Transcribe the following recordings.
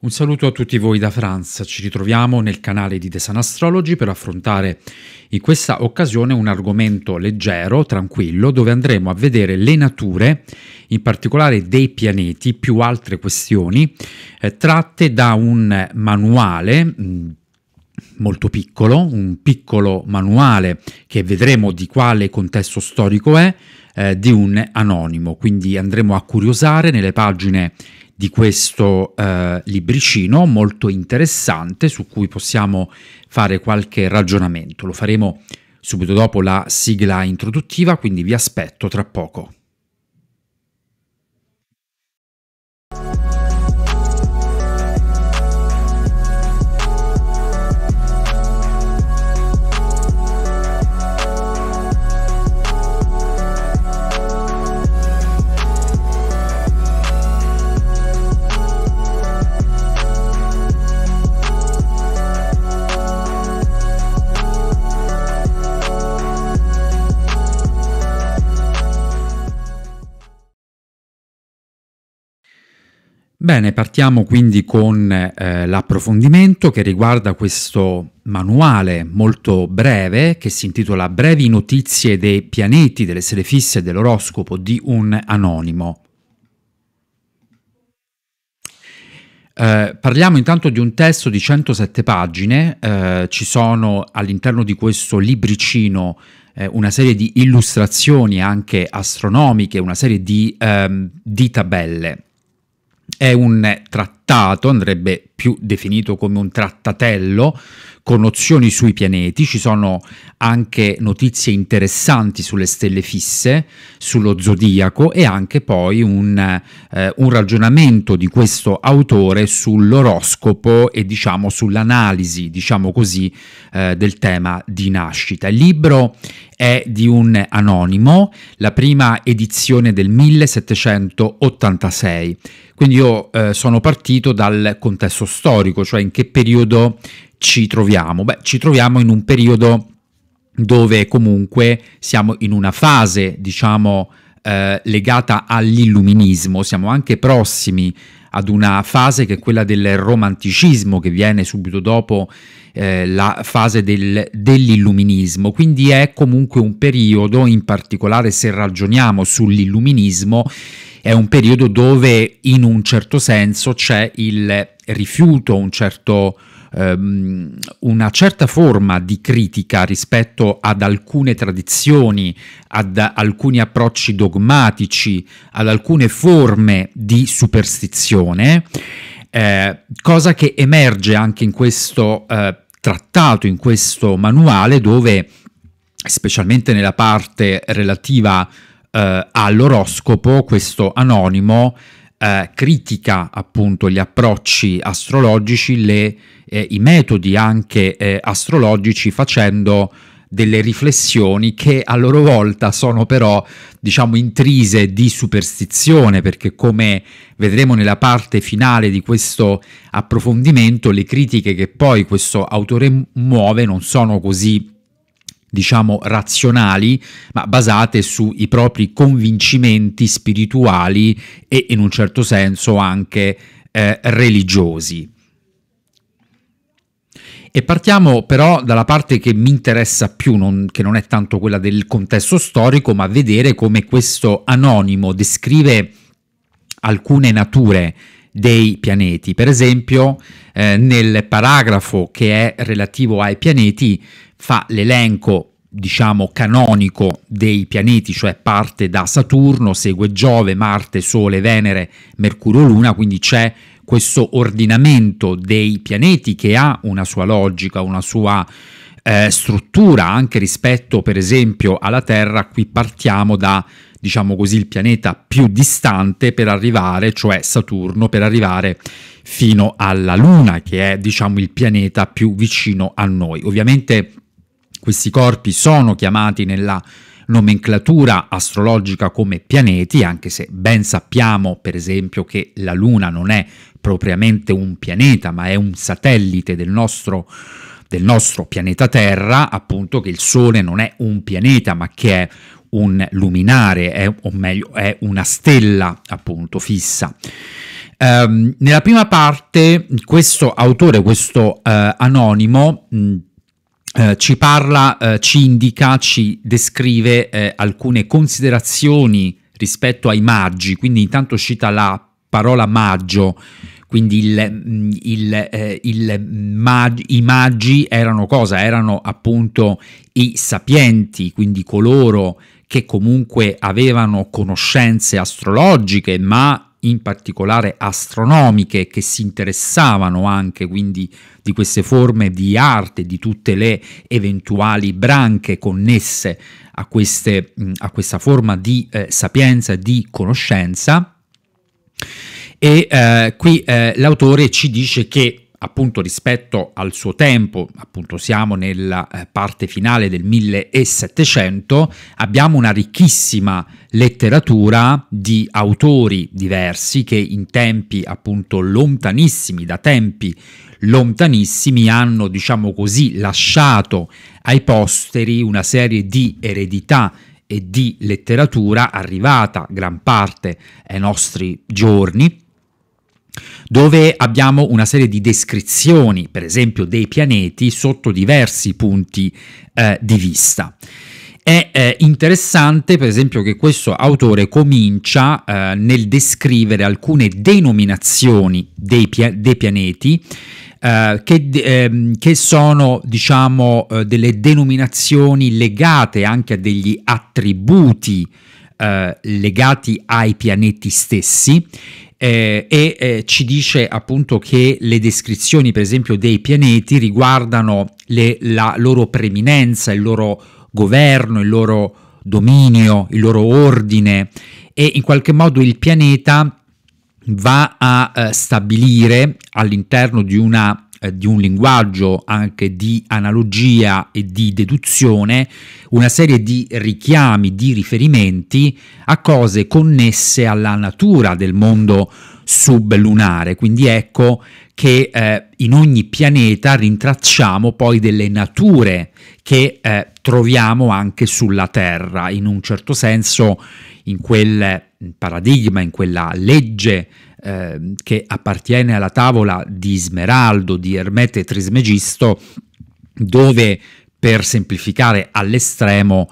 Un saluto a tutti voi da France, ci ritroviamo nel canale di The Sun Astrology per affrontare in questa occasione un argomento leggero, tranquillo, dove andremo a vedere le nature, in particolare dei pianeti, più altre questioni, eh, tratte da un manuale mh, mm, molto piccolo, un piccolo manuale che vedremo di quale contesto storico è, eh, di un anonimo. Quindi andremo a curiosare nelle pagine di questo eh, libricino molto interessante su cui possiamo fare qualche ragionamento. Lo faremo subito dopo la sigla introduttiva, quindi vi aspetto tra poco. Bene, partiamo quindi con eh, l'approfondimento che riguarda questo manuale molto breve che si intitola Brevi notizie dei pianeti, delle sere fisse e dell'oroscopo di un anonimo. Eh, parliamo intanto di un testo di 107 pagine, eh, ci sono all'interno di questo libricino eh, una serie di illustrazioni anche astronomiche, una serie di, ehm, di tabelle. È un trattato, andrebbe più definito come un trattatello con nozioni sui pianeti, ci sono anche notizie interessanti sulle stelle fisse, sullo zodiaco e anche poi un, eh, un ragionamento di questo autore sull'oroscopo e diciamo sull'analisi, diciamo così, eh, del tema di nascita. Il libro è di un anonimo, la prima edizione del 1786. Quindi io eh, sono partito dal contesto storico, cioè in che periodo ci troviamo? Beh, ci troviamo in un periodo dove comunque siamo in una fase, diciamo, eh, legata all'illuminismo, siamo anche prossimi ad una fase che è quella del romanticismo che viene subito dopo eh, la fase del, dell'illuminismo, quindi è comunque un periodo, in particolare se ragioniamo sull'illuminismo, è un periodo dove in un certo senso c'è il rifiuto, un certo ehm, una certa forma di critica rispetto ad alcune tradizioni, ad alcuni approcci dogmatici, ad alcune forme di superstizione, eh, cosa che emerge anche in questo eh, trattato, in questo manuale dove specialmente nella parte relativa eh, all'oroscopo, questo anonimo eh, critica appunto gli approcci astrologici, le, eh, i metodi anche eh, astrologici facendo delle riflessioni che a loro volta sono però diciamo intrise di superstizione perché come vedremo nella parte finale di questo approfondimento le critiche che poi questo autore muove non sono così diciamo razionali, ma basate sui propri convincimenti spirituali e in un certo senso anche eh, religiosi. E partiamo però dalla parte che mi interessa più, non, che non è tanto quella del contesto storico, ma vedere come questo anonimo descrive alcune nature dei pianeti. Per esempio, eh, nel paragrafo che è relativo ai pianeti, fa l'elenco diciamo canonico dei pianeti, cioè parte da Saturno, segue Giove, Marte, Sole, Venere, Mercurio, Luna, quindi c'è questo ordinamento dei pianeti che ha una sua logica, una sua eh, struttura anche rispetto per esempio alla Terra, qui partiamo da diciamo così il pianeta più distante per arrivare, cioè Saturno, per arrivare fino alla Luna, che è diciamo il pianeta più vicino a noi. Ovviamente questi corpi sono chiamati nella nomenclatura astrologica come pianeti, anche se ben sappiamo per esempio che la Luna non è propriamente un pianeta, ma è un satellite del nostro, del nostro pianeta Terra, appunto che il Sole non è un pianeta, ma che è un luminare, è, o meglio, è una stella appunto fissa. Ehm, nella prima parte questo autore, questo eh, anonimo, mh, eh, ci parla, eh, ci indica, ci descrive eh, alcune considerazioni rispetto ai maggi, quindi intanto cita la parola maggio, quindi il, mm, il, eh, il mag, i maggi erano cosa? Erano appunto i sapienti, quindi coloro che comunque avevano conoscenze astrologiche, ma in particolare astronomiche, che si interessavano anche quindi di queste forme di arte, di tutte le eventuali branche connesse a, queste, a questa forma di eh, sapienza, di conoscenza. E eh, qui eh, l'autore ci dice che appunto rispetto al suo tempo, appunto siamo nella eh, parte finale del 1700, abbiamo una ricchissima letteratura di autori diversi che in tempi appunto lontanissimi, da tempi lontanissimi, hanno diciamo così lasciato ai posteri una serie di eredità e di letteratura arrivata gran parte ai nostri giorni dove abbiamo una serie di descrizioni, per esempio, dei pianeti sotto diversi punti eh, di vista. È eh, interessante, per esempio, che questo autore comincia eh, nel descrivere alcune denominazioni dei, pia- dei pianeti. Eh, che, ehm, che, sono diciamo eh, delle denominazioni legate anche a degli attributi eh, legati ai pianeti stessi eh, e eh, ci dice appunto che le descrizioni per esempio dei pianeti riguardano le, la loro preminenza, il loro governo, il loro dominio, il loro ordine e in qualche modo il pianeta va a eh, stabilire all'interno di una eh, di un linguaggio anche di analogia e di deduzione, una serie di richiami, di riferimenti a cose connesse alla natura del mondo sublunare. Quindi ecco che eh, in ogni pianeta rintracciamo poi delle nature che eh, troviamo anche sulla Terra, in un certo senso in quel paradigma, in quella legge Ehm, che appartiene alla tavola di Smeraldo, di Ermete Trismegisto, dove per semplificare all'estremo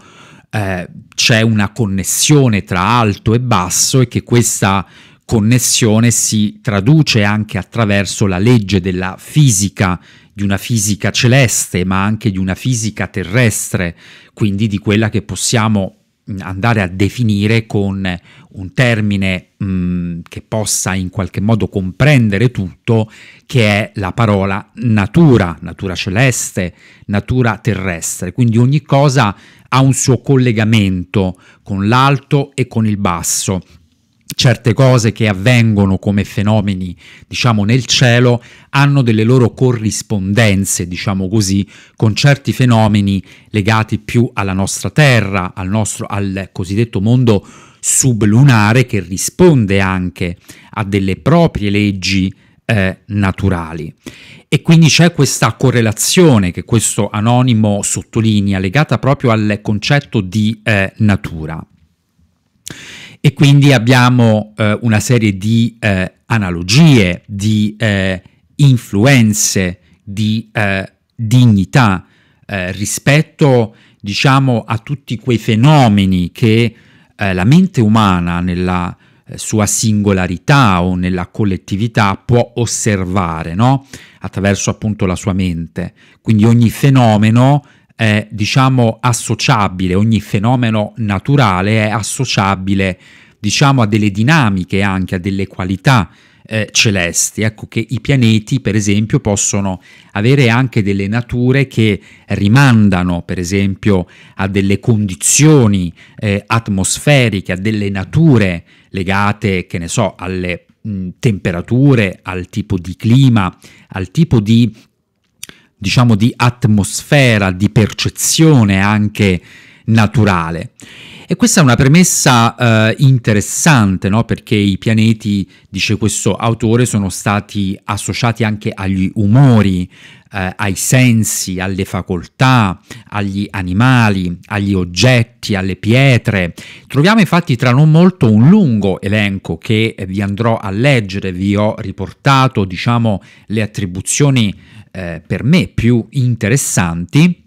eh, c'è una connessione tra alto e basso e che questa connessione si traduce anche attraverso la legge della fisica, di una fisica celeste, ma anche di una fisica terrestre, quindi di quella che possiamo andare a definire con un termine mh, mm, che possa in qualche modo comprendere tutto, che è la parola natura, natura celeste, natura terrestre. Quindi ogni cosa ha un suo collegamento con l'alto e con il basso certe cose che avvengono come fenomeni, diciamo, nel cielo hanno delle loro corrispondenze, diciamo così, con certi fenomeni legati più alla nostra Terra, al nostro al cosiddetto mondo sublunare che risponde anche a delle proprie leggi eh, naturali. E quindi c'è questa correlazione che questo anonimo sottolinea legata proprio al concetto di eh, natura. E quindi abbiamo eh, una serie di eh, analogie, di eh, influenze, di eh, dignità eh, rispetto, diciamo, a tutti quei fenomeni che eh, la mente umana nella sua singolarità o nella collettività può osservare, no? Attraverso appunto la sua mente. Quindi ogni fenomeno eh, diciamo associabile, ogni fenomeno naturale è associabile diciamo a delle dinamiche anche, a delle qualità eh, celesti, ecco che i pianeti per esempio possono avere anche delle nature che rimandano per esempio a delle condizioni eh, atmosferiche, a delle nature legate, che ne so, alle mh, temperature, al tipo di clima, al tipo di diciamo di atmosfera, di percezione anche naturale. E questa è una premessa eh, interessante, no? perché i pianeti, dice questo autore, sono stati associati anche agli umori, eh, ai sensi, alle facoltà, agli animali, agli oggetti, alle pietre. Troviamo infatti tra non molto un lungo elenco che vi andrò a leggere, vi ho riportato diciamo, le attribuzioni eh, per me più interessanti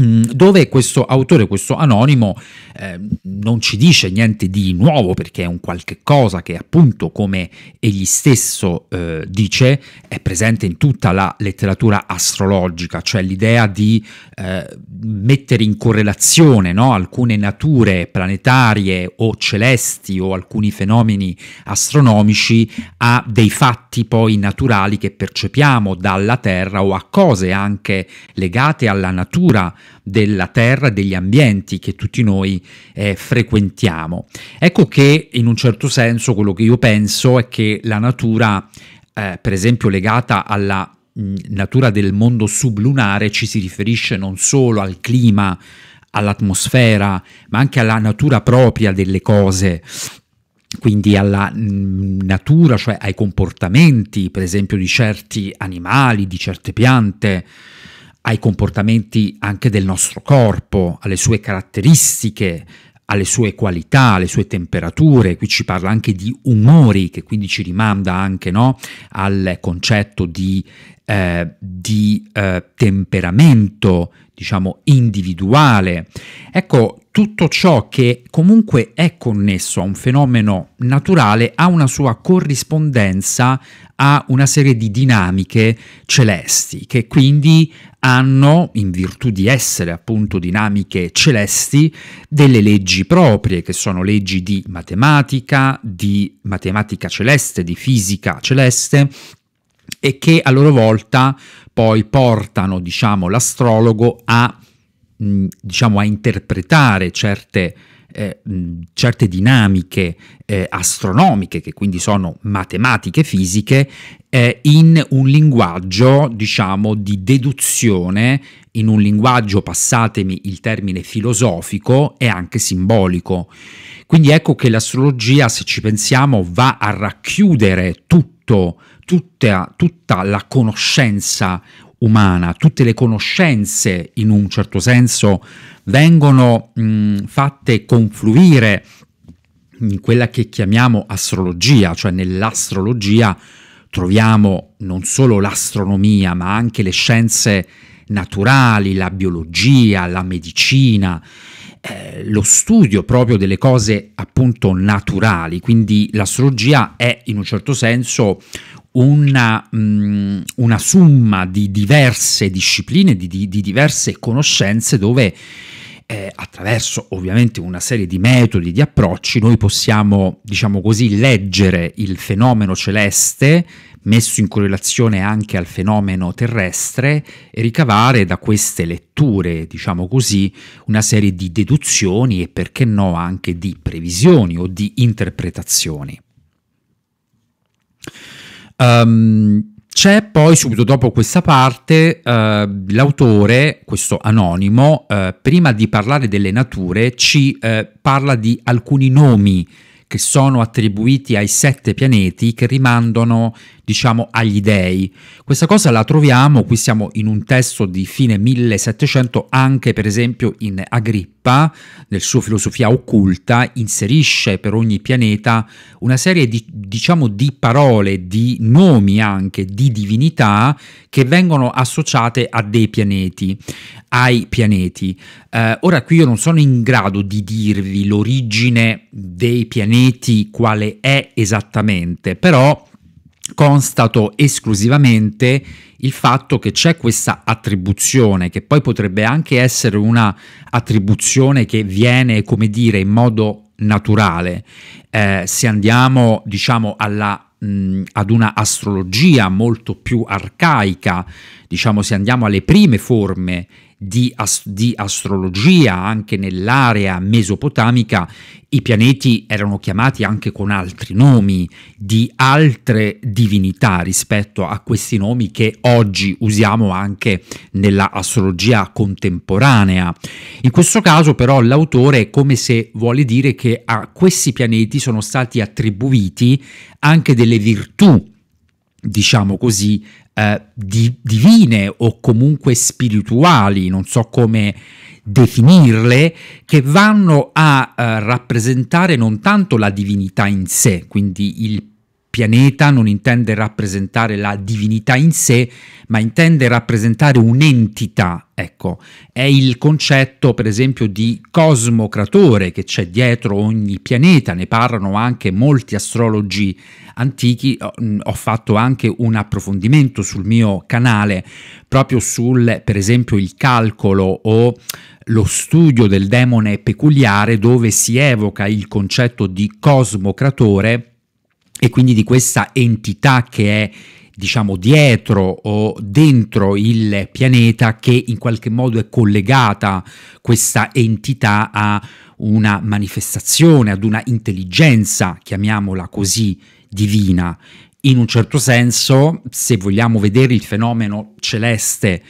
Mm, dove questo autore, questo anonimo, eh, non ci dice niente di nuovo perché è un qualche cosa che appunto, come egli stesso eh, dice, è presente in tutta la letteratura astrologica, cioè l'idea di eh, mettere in correlazione no, alcune nature planetarie o celesti o alcuni fenomeni astronomici a dei fatti poi naturali che percepiamo dalla Terra o a cose anche legate alla natura della terra, degli ambienti che tutti noi eh, frequentiamo. Ecco che in un certo senso quello che io penso è che la natura, eh, per esempio legata alla mh, mm, natura del mondo sublunare, ci si riferisce non solo al clima, all'atmosfera, ma anche alla natura propria delle cose, quindi alla mm, natura, cioè ai comportamenti, per esempio, di certi animali, di certe piante, ai comportamenti anche del nostro corpo, alle sue caratteristiche, alle sue qualità, alle sue temperature, qui ci parla anche di umori, che quindi ci rimanda anche no, al concetto di, eh, di eh, temperamento, diciamo, individuale. Ecco, tutto ciò che comunque è connesso a un fenomeno naturale ha una sua corrispondenza a una serie di dinamiche celesti che quindi hanno, in virtù di essere appunto dinamiche celesti, delle leggi proprie, che sono leggi di matematica, di matematica celeste, di fisica celeste, e che a loro volta poi portano, diciamo, l'astrologo a, diciamo, a interpretare certe eh, certe dinamiche eh, astronomiche, che quindi sono matematiche fisiche, eh, in un linguaggio, diciamo, di deduzione, in un linguaggio, passatemi il termine filosofico e anche simbolico. Quindi ecco che l'astrologia, se ci pensiamo, va a racchiudere tutto, tutta, tutta la conoscenza umana, tutte le conoscenze in un certo senso vengono mh, mm, fatte confluire in quella che chiamiamo astrologia, cioè nell'astrologia troviamo non solo l'astronomia, ma anche le scienze naturali, la biologia, la medicina, eh, lo studio proprio delle cose appunto naturali, quindi l'astrologia è in un certo senso una, mh, mm, una somma di diverse discipline, di, di, di diverse conoscenze dove eh, attraverso ovviamente una serie di metodi, di approcci, noi possiamo, diciamo così, leggere il fenomeno celeste messo in correlazione anche al fenomeno terrestre e ricavare da queste letture, diciamo così, una serie di deduzioni e perché no anche di previsioni o di interpretazioni. Um, c'è poi subito dopo questa parte uh, l'autore, questo anonimo, uh, prima di parlare delle nature ci uh, parla di alcuni nomi che sono attribuiti ai sette pianeti che rimandano diciamo, agli dei. Questa cosa la troviamo, qui siamo in un testo di fine 1700, anche per esempio in Agrippa, nel suo Filosofia occulta, inserisce per ogni pianeta una serie di, diciamo, di parole, di nomi anche, di divinità che vengono associate a dei pianeti, ai pianeti. Eh, ora qui io non sono in grado di dirvi l'origine dei pianeti quale è esattamente, però constato esclusivamente il fatto che c'è questa attribuzione, che poi potrebbe anche essere una attribuzione che viene, come dire, in modo naturale. Eh, se andiamo, diciamo, alla, ad una astrologia molto più arcaica, diciamo, se andiamo alle prime forme di, ast- di astrologia anche nell'area mesopotamica i pianeti erano chiamati anche con altri nomi di altre divinità rispetto a questi nomi che oggi usiamo anche nella astrologia contemporanea. In questo caso però l'autore è come se vuole dire che a questi pianeti sono stati attribuiti anche delle virtù diciamo così, eh, di, divine o comunque spirituali, non so come definirle, che vanno a eh, rappresentare non tanto la divinità in sé, quindi il pianeta non intende rappresentare la divinità in sé, ma intende rappresentare un'entità. Ecco, è il concetto per esempio di cosmocratore che c'è dietro ogni pianeta, ne parlano anche molti astrologi antichi, ho mm, fatto anche un approfondimento sul mio canale proprio sul per esempio il calcolo o lo studio del demone peculiare dove si evoca il concetto di cosmocratore e quindi di questa entità che è diciamo dietro o dentro il pianeta che in qualche modo è collegata questa entità a una manifestazione, ad una intelligenza, chiamiamola così, divina. In un certo senso, se vogliamo vedere il fenomeno celeste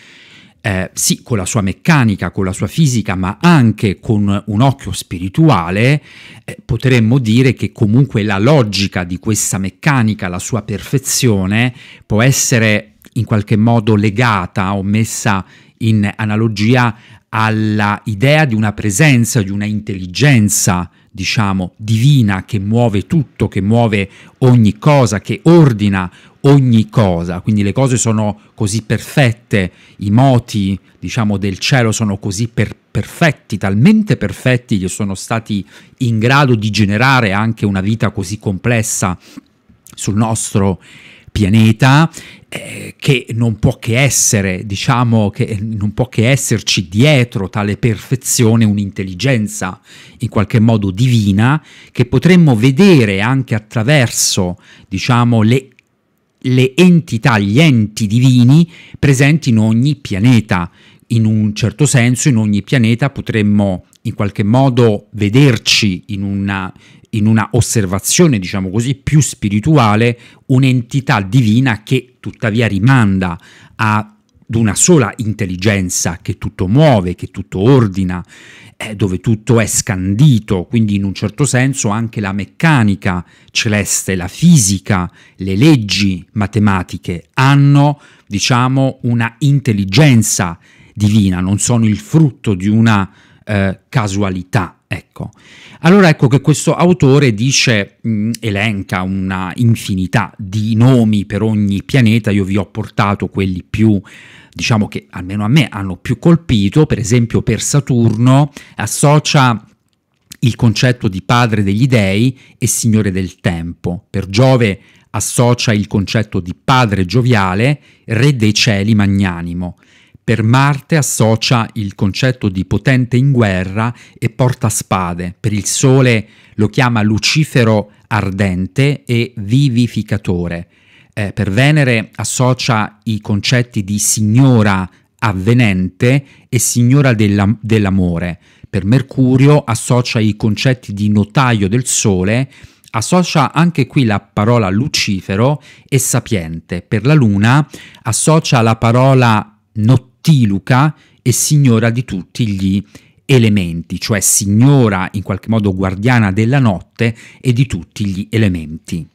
eh, sì, con la sua meccanica, con la sua fisica, ma anche con un occhio spirituale, eh, potremmo dire che comunque la logica di questa meccanica, la sua perfezione, può essere in qualche modo legata o messa in analogia alla idea di una presenza, di una intelligenza, diciamo, divina che muove tutto, che muove ogni cosa, che ordina ogni cosa, quindi le cose sono così perfette, i moti, diciamo, del cielo sono così per- perfetti, talmente perfetti che sono stati in grado di generare anche una vita così complessa sul nostro pianeta eh, che non può che essere, diciamo che non può che esserci dietro tale perfezione un'intelligenza in qualche modo divina che potremmo vedere anche attraverso, diciamo, le le entità, gli enti divini presenti in ogni pianeta. In un certo senso, in ogni pianeta potremmo in qualche modo vederci in una, in una osservazione, diciamo così, più spirituale, un'entità divina che tuttavia rimanda ad una sola intelligenza che tutto muove, che tutto ordina eh, dove tutto è scandito, quindi in un certo senso anche la meccanica celeste, la fisica, le leggi matematiche hanno, diciamo, una intelligenza divina, non sono il frutto di una eh, casualità. Ecco. Allora ecco che questo autore dice, mh, elenca una infinità di nomi per ogni pianeta, io vi ho portato quelli più diciamo che almeno a me hanno più colpito, per esempio per Saturno, associa il concetto di padre degli dei e signore del tempo. Per Giove associa il concetto di padre gioviale, re dei cieli magnanimo. Per Marte associa il concetto di potente in guerra e porta spade. Per il Sole lo chiama Lucifero ardente e vivificatore eh, per Venere associa i concetti di signora avvenente e signora della, dell'amore. Per Mercurio associa i concetti di notaio del sole, associa anche qui la parola lucifero e sapiente. Per la luna associa la parola nottiluca e signora di tutti gli elementi, cioè signora in qualche modo guardiana della notte e di tutti gli elementi.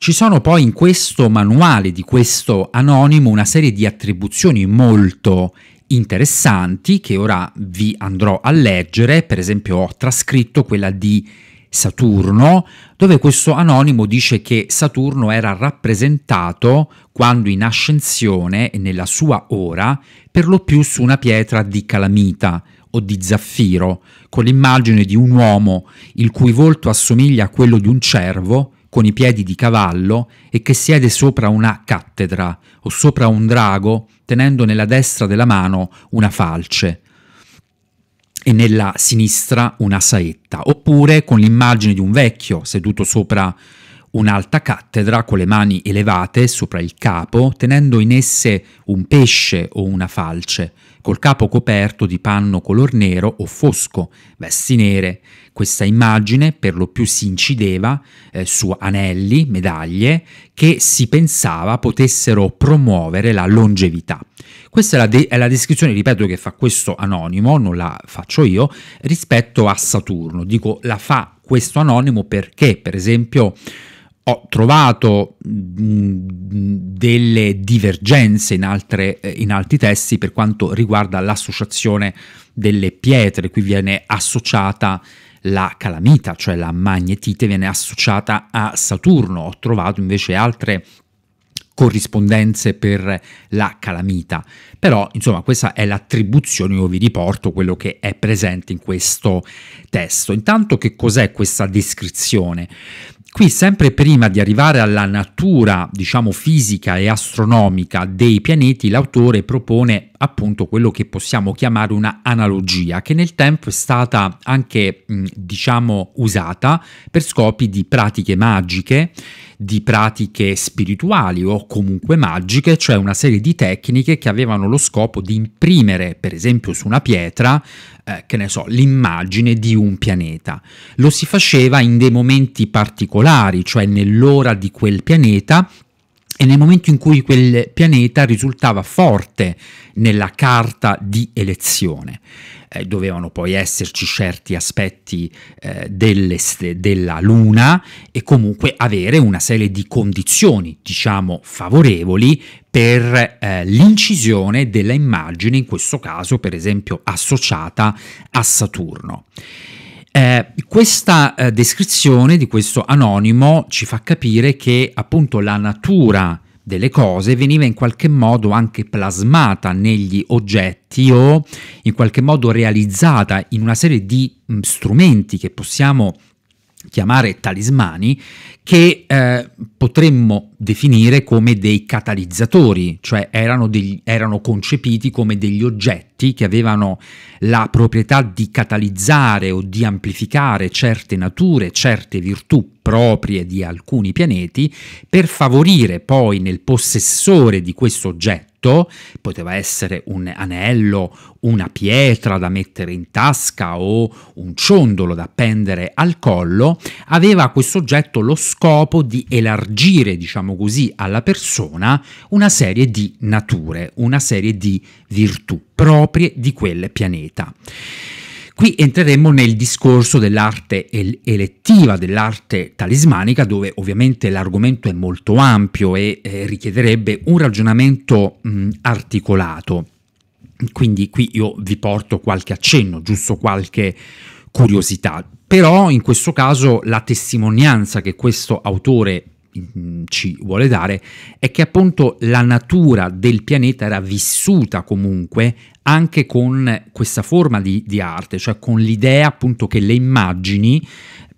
Ci sono poi in questo manuale di questo anonimo una serie di attribuzioni molto interessanti che ora vi andrò a leggere, per esempio ho trascritto quella di Saturno, dove questo anonimo dice che Saturno era rappresentato quando in ascensione e nella sua ora per lo più su una pietra di calamita o di zaffiro, con l'immagine di un uomo il cui volto assomiglia a quello di un cervo con i piedi di cavallo e che siede sopra una cattedra o sopra un drago, tenendo nella destra della mano una falce e nella sinistra una saetta, oppure con l'immagine di un vecchio seduto sopra un'alta cattedra con le mani elevate sopra il capo, tenendo in esse un pesce o una falce, col capo coperto di panno color nero o fosco, vesti nere. Questa immagine per lo più si incideva eh, su anelli, medaglie, che si pensava potessero promuovere la longevità. Questa è la, de- è la descrizione, ripeto, che fa questo anonimo, non la faccio io, rispetto a Saturno. Dico la fa questo anonimo perché, per esempio, ho trovato delle divergenze in, altre, eh, in, altri testi per quanto riguarda l'associazione delle pietre, qui viene associata la calamita, cioè la magnetite viene associata a Saturno, ho trovato invece altre corrispondenze per la calamita. Però, insomma, questa è l'attribuzione, io vi riporto quello che è presente in questo testo. Intanto che cos'è questa descrizione? Qui sempre prima di arrivare alla natura, diciamo, fisica e astronomica dei pianeti, l'autore propone appunto quello che possiamo chiamare una analogia, che nel tempo è stata anche, diciamo, usata per scopi di pratiche magiche, di pratiche spirituali o comunque magiche, cioè una serie di tecniche che avevano lo scopo di imprimere, per esempio su una pietra, eh, che ne so, l'immagine di un pianeta. Lo si faceva in dei momenti particolari, cioè nell'ora di quel pianeta e nel momento in cui quel pianeta risultava forte nella carta di elezione. Eh, dovevano poi esserci certi aspetti eh, della Luna e comunque avere una serie di condizioni, diciamo, favorevoli per eh, l'incisione della immagine, in questo caso per esempio associata a Saturno. Eh, questa eh, descrizione di questo anonimo ci fa capire che appunto la natura delle cose veniva in qualche modo anche plasmata negli oggetti o in qualche modo realizzata in una serie di mh, strumenti che possiamo chiamare talismani che eh, potremmo definire come dei catalizzatori, cioè erano, degli, erano, concepiti come degli oggetti che avevano la proprietà di catalizzare o di amplificare certe nature, certe virtù proprie di alcuni pianeti per favorire poi nel possessore di questo oggetto poteva essere un anello, una pietra da mettere in tasca o un ciondolo da appendere al collo, aveva questo oggetto lo scopo di elargire, diciamo così, alla persona una serie di nature, una serie di virtù proprie di quel pianeta. Qui entreremo nel discorso dell'arte el- elettiva, dell'arte talismanica, dove ovviamente l'argomento è molto ampio e eh, richiederebbe un ragionamento mh, articolato. Quindi qui io vi porto qualche accenno, giusto qualche curiosità. Però in questo caso la testimonianza che questo autore Mm, ci vuole dare è che appunto la natura del pianeta era vissuta comunque anche con questa forma di, di arte, cioè con l'idea appunto che le immagini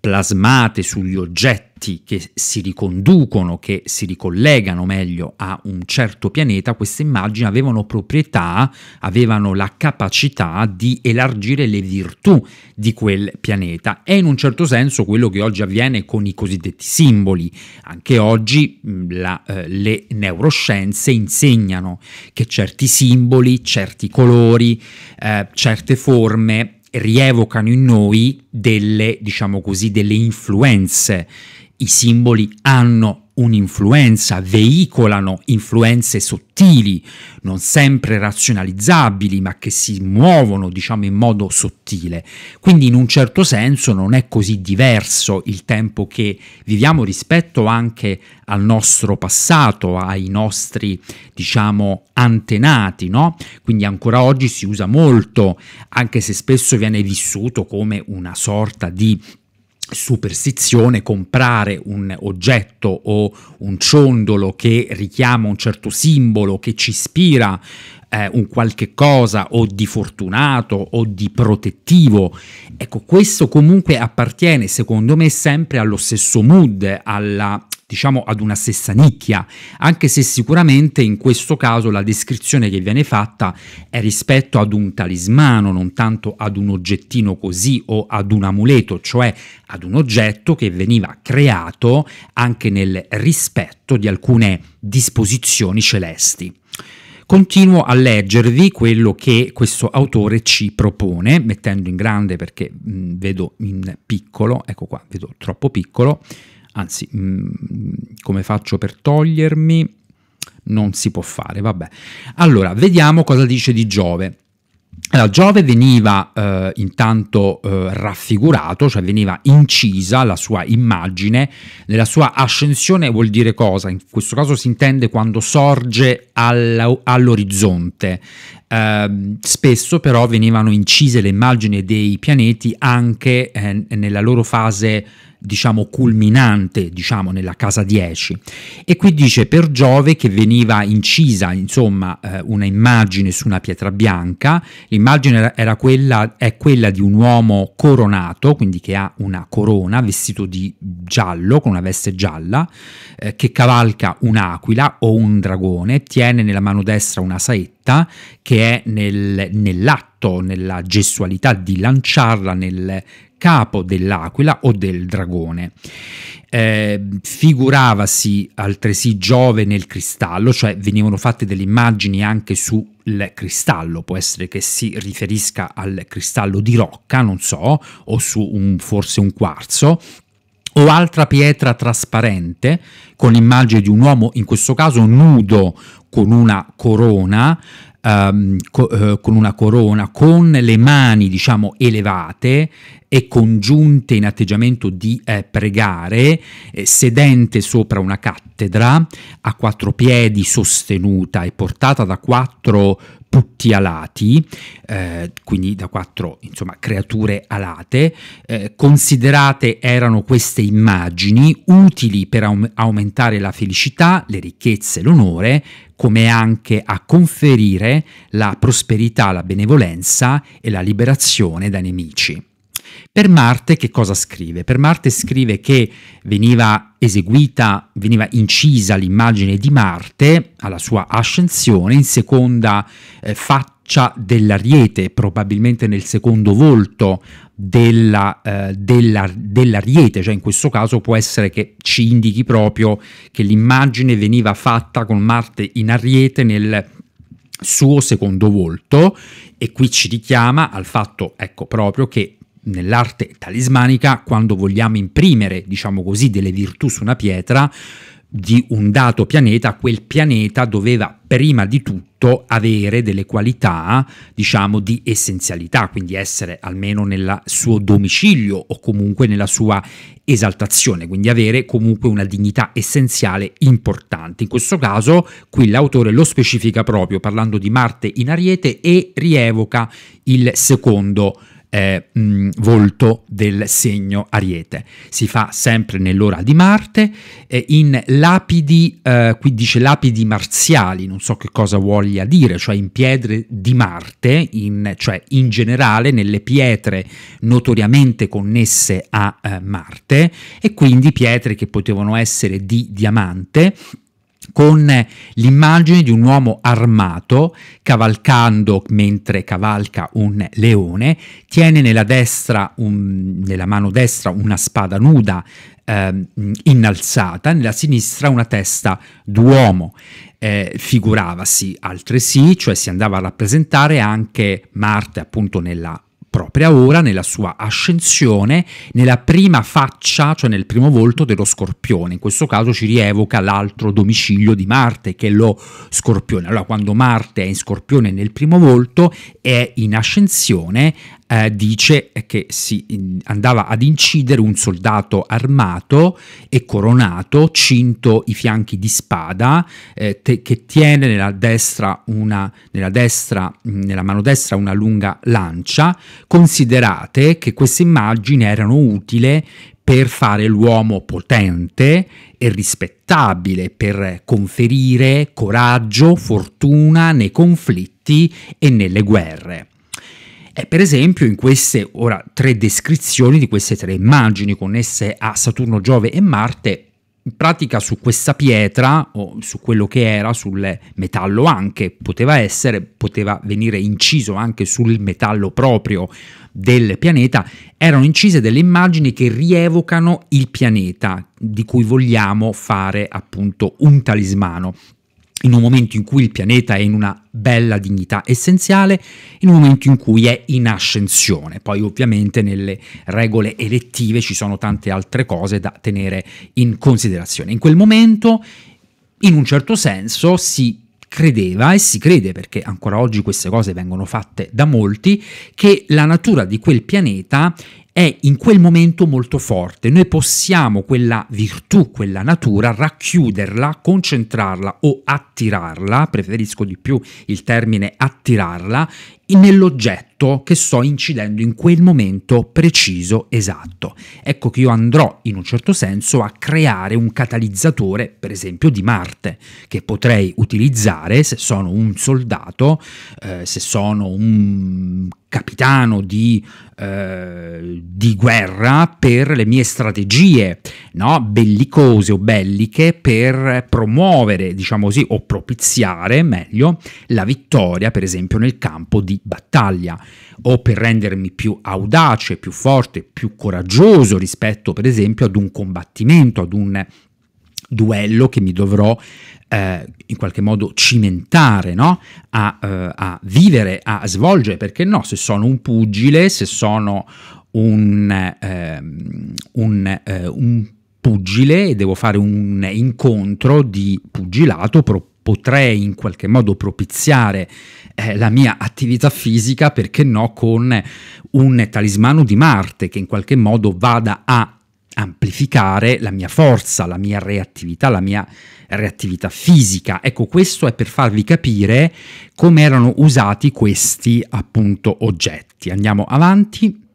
plasmate sugli oggetti che si riconducono, che si ricollegano meglio a un certo pianeta, queste immagini avevano proprietà, avevano la capacità di elargire le virtù di quel pianeta. È in un certo senso quello che oggi avviene con i cosiddetti simboli. Anche oggi mm, la, eh, le neuroscienze insegnano che certi simboli, certi colori, eh, certe forme rievocano in noi delle, diciamo così, delle influenze. I simboli hanno un'influenza, veicolano influenze sottili, non sempre razionalizzabili, ma che si muovono, diciamo, in modo sottile. Quindi in un certo senso non è così diverso il tempo che viviamo rispetto anche al nostro passato, ai nostri, diciamo, antenati, no? Quindi ancora oggi si usa molto, anche se spesso viene vissuto come una sorta di superstizione comprare un oggetto o un ciondolo che richiama un certo simbolo che ci ispira eh, un qualche cosa o di fortunato o di protettivo. Ecco, questo comunque appartiene, secondo me, sempre allo stesso mood, alla diciamo ad una stessa nicchia, anche se sicuramente in questo caso la descrizione che viene fatta è rispetto ad un talismano, non tanto ad un oggettino così o ad un amuleto, cioè ad un oggetto che veniva creato anche nel rispetto di alcune disposizioni celesti. Continuo a leggervi quello che questo autore ci propone, mettendo in grande perché mh, mm, vedo in piccolo, ecco qua, vedo troppo piccolo, anzi, mh, mm, come faccio per togliermi? Non si può fare, vabbè. Allora, vediamo cosa dice di Giove. Allora, Giove veniva eh, intanto eh, raffigurato, cioè veniva incisa la sua immagine, nella sua ascensione vuol dire cosa? In questo caso si intende quando sorge all'orizzonte. Eh, spesso però venivano incise le immagini dei pianeti anche eh, nella loro fase diciamo culminante diciamo nella casa 10 e qui dice per Giove che veniva incisa insomma eh, una immagine su una pietra bianca l'immagine era, quella, è quella di un uomo coronato quindi che ha una corona vestito di giallo con una veste gialla eh, che cavalca un'aquila o un dragone tiene nella mano destra una saetta che è nel, nell'acqua atto, nella gestualità di lanciarla nel capo dell'aquila o del dragone. Eh, figuravasi altresì Giove nel cristallo, cioè venivano fatte delle immagini anche sul cristallo, può essere che si riferisca al cristallo di rocca, non so, o su un, forse un quarzo o altra pietra trasparente con l'immagine di un uomo, in questo caso nudo, con una corona um, co- uh, con una corona, con le mani diciamo elevate e congiunte in atteggiamento di eh, pregare, eh, sedente sopra una cattedra, a quattro piedi sostenuta e portata da quattro putti alati, eh, quindi da quattro insomma, creature alate, eh, considerate erano queste immagini utili per aum- aumentare la felicità, le ricchezze, l'onore, come anche a conferire la prosperità, la benevolenza e la liberazione dai nemici. Per Marte che cosa scrive? Per Marte scrive che veniva eseguita, veniva incisa l'immagine di Marte alla sua ascensione in seconda eh, faccia dell'ariete, probabilmente nel secondo volto della, eh, della, dell'ariete, cioè in questo caso può essere che ci indichi proprio che l'immagine veniva fatta con Marte in ariete nel suo secondo volto e qui ci richiama al fatto, ecco proprio, che nell'arte talismanica quando vogliamo imprimere, diciamo così, delle virtù su una pietra di un dato pianeta, quel pianeta doveva prima di tutto avere delle qualità, diciamo, di essenzialità, quindi essere almeno nel suo domicilio o comunque nella sua esaltazione, quindi avere comunque una dignità essenziale importante. In questo caso qui l'autore lo specifica proprio parlando di Marte in Ariete e rievoca il secondo eh, mh, mm, volto del segno ariete. Si fa sempre nell'ora di Marte, eh, in lapidi, eh, qui dice lapidi marziali, non so che cosa voglia dire, cioè in pietre di Marte, in, cioè in generale nelle pietre notoriamente connesse a eh, Marte, e quindi pietre che potevano essere di diamante con l'immagine di un uomo armato cavalcando mentre cavalca un leone, tiene nella, destra un, nella mano destra una spada nuda eh, innalzata, nella sinistra una testa d'uomo. Eh, figuravasi altresì, cioè si andava a rappresentare anche Marte appunto nella propria ora nella sua ascensione, nella prima faccia, cioè nel primo volto dello scorpione. In questo caso ci rievoca l'altro domicilio di Marte, che è lo scorpione. Allora, quando Marte è in scorpione nel primo volto, è in ascensione eh, dice che si andava ad incidere un soldato armato e coronato, cinto i fianchi di spada, eh, te, che tiene nella destra, una, nella, destra, mm, nella mano destra una lunga lancia. Considerate che queste immagini erano utili per fare l'uomo potente e rispettabile, per conferire coraggio, fortuna nei conflitti e nelle guerre. È per esempio in queste ora tre descrizioni di queste tre immagini connesse a Saturno, Giove e Marte in pratica su questa pietra o su quello che era, sul metallo anche, poteva essere, poteva venire inciso anche sul metallo proprio del pianeta, erano incise delle immagini che rievocano il pianeta di cui vogliamo fare appunto un talismano in un momento in cui il pianeta è in una bella dignità essenziale, in un momento in cui è in ascensione. Poi ovviamente nelle regole elettive ci sono tante altre cose da tenere in considerazione. In quel momento, in un certo senso, si credeva e si crede perché ancora oggi queste cose vengono fatte da molti che la natura di quel pianeta è in quel momento molto forte. Noi possiamo quella virtù, quella natura, racchiuderla, concentrarla o attirarla, preferisco di più il termine attirarla, nell'oggetto che sto incidendo in quel momento preciso, esatto. Ecco che io andrò in un certo senso a creare un catalizzatore, per esempio di Marte, che potrei utilizzare se sono un soldato, eh, se sono un capitano di eh, di guerra per le mie strategie no? bellicose o belliche per promuovere, diciamo così, o propiziare meglio la vittoria, per esempio, nel campo di battaglia o per rendermi più audace, più forte, più coraggioso rispetto, per esempio, ad un combattimento, ad un duello che mi dovrò eh, in qualche modo cimentare no? a, eh, a, vivere, a svolgere, perché no, se sono un pugile, se sono un, ehm, eh, un, un pugile e devo fare un incontro di pugilato, potrei in qualche modo propiziare eh, la mia attività fisica, perché no, con un talismano di Marte che in qualche modo vada a amplificare la mia forza, la mia reattività, la mia reattività fisica. Ecco, questo è per farvi capire come erano usati questi appunto oggetti. Andiamo avanti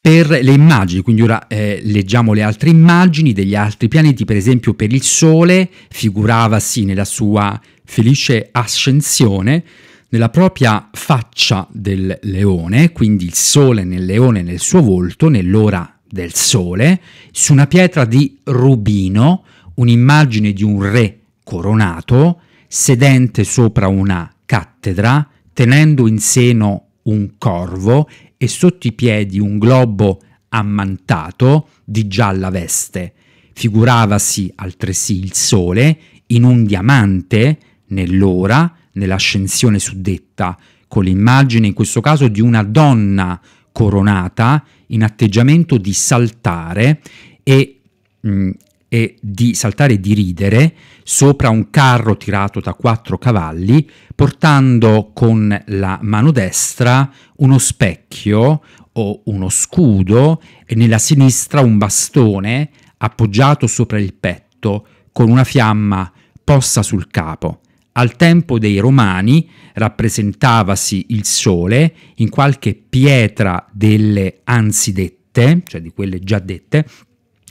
per le immagini, quindi ora eh, leggiamo le altre immagini degli altri pianeti, per esempio per il Sole figuravasi nella sua felice ascensione nella propria faccia del leone, quindi il sole nel leone nel suo volto, nell'ora del sole, su una pietra di rubino, un'immagine di un re coronato, sedente sopra una cattedra, tenendo in seno un corvo e sotto i piedi un globo ammantato di gialla veste. Figuravasi altresì il sole in un diamante nell'ora nell'ascensione suddetta, con l'immagine in questo caso di una donna coronata in atteggiamento di saltare e, mh, mm, e di saltare e di ridere sopra un carro tirato da quattro cavalli, portando con la mano destra uno specchio o uno scudo e nella sinistra un bastone appoggiato sopra il petto con una fiamma posta sul capo. Al tempo dei Romani rappresentavasi il sole in qualche pietra delle ansidette, cioè di quelle già dette,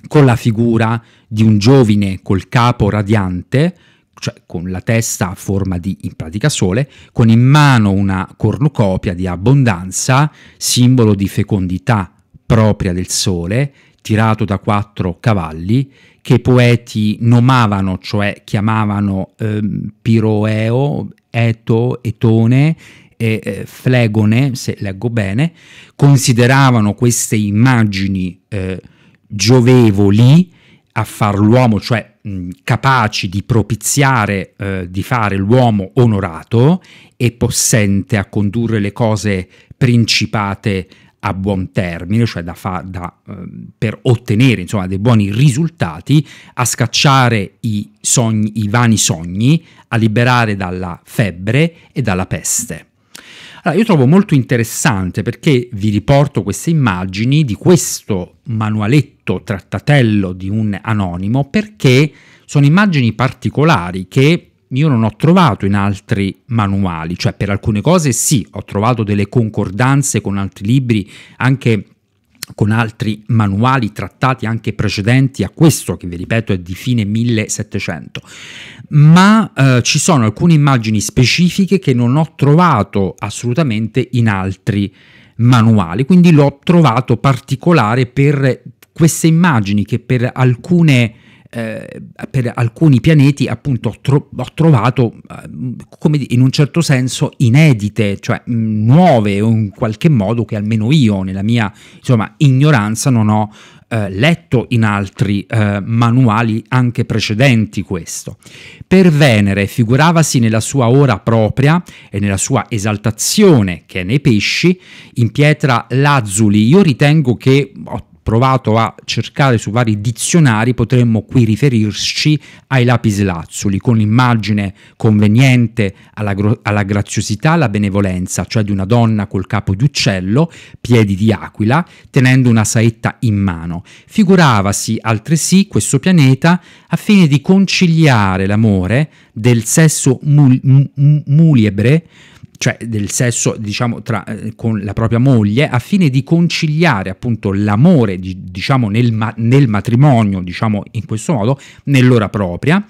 con la figura di un giovine col capo radiante, cioè con la testa a forma di in pratica sole, con in mano una cornucopia di abbondanza, simbolo di fecondità propria del sole, tirato da quattro cavalli, che i poeti nomavano, cioè chiamavano ehm, Piroeo, Eto, Etone e eh, Flegone, se leggo bene, consideravano queste immagini eh, giovevoli a far l'uomo, cioè mh, capaci di propiziare, eh, di fare l'uomo onorato e possente a condurre le cose principate a buon termine, cioè da fa, da, ehm, per ottenere insomma, dei buoni risultati, a scacciare i, sogni, i vani sogni, a liberare dalla febbre e dalla peste. Allora, io trovo molto interessante perché vi riporto queste immagini di questo manualetto trattatello di un anonimo perché sono immagini particolari che io non ho trovato in altri manuali, cioè per alcune cose sì, ho trovato delle concordanze con altri libri, anche con altri manuali trattati anche precedenti a questo che vi ripeto è di fine 1700 ma eh, ci sono alcune immagini specifiche che non ho trovato assolutamente in altri manuali quindi l'ho trovato particolare per queste immagini che per alcune eh, per alcuni pianeti appunto ho, tro- ho trovato eh, come in un certo senso inedite, cioè mm, nuove o in qualche modo che almeno io nella mia insomma, ignoranza non ho eh, letto in altri eh, manuali anche precedenti questo. Per Venere figuravasi nella sua ora propria e nella sua esaltazione che è nei pesci, in pietra lazuli. Io ritengo che ho provato a cercare su vari dizionari, potremmo qui riferirci ai lapislazzuli, con l'immagine conveniente alla, alla graziosità, alla benevolenza, cioè di una donna col capo di uccello, piedi di aquila, tenendo una saetta in mano. Figuravasi altresì questo pianeta a fine di conciliare l'amore del sesso mul- mulibre cioè del sesso diciamo tra, eh, con la propria moglie a fine di conciliare appunto l'amore diciamo nel, nel matrimonio diciamo in questo modo nell'ora propria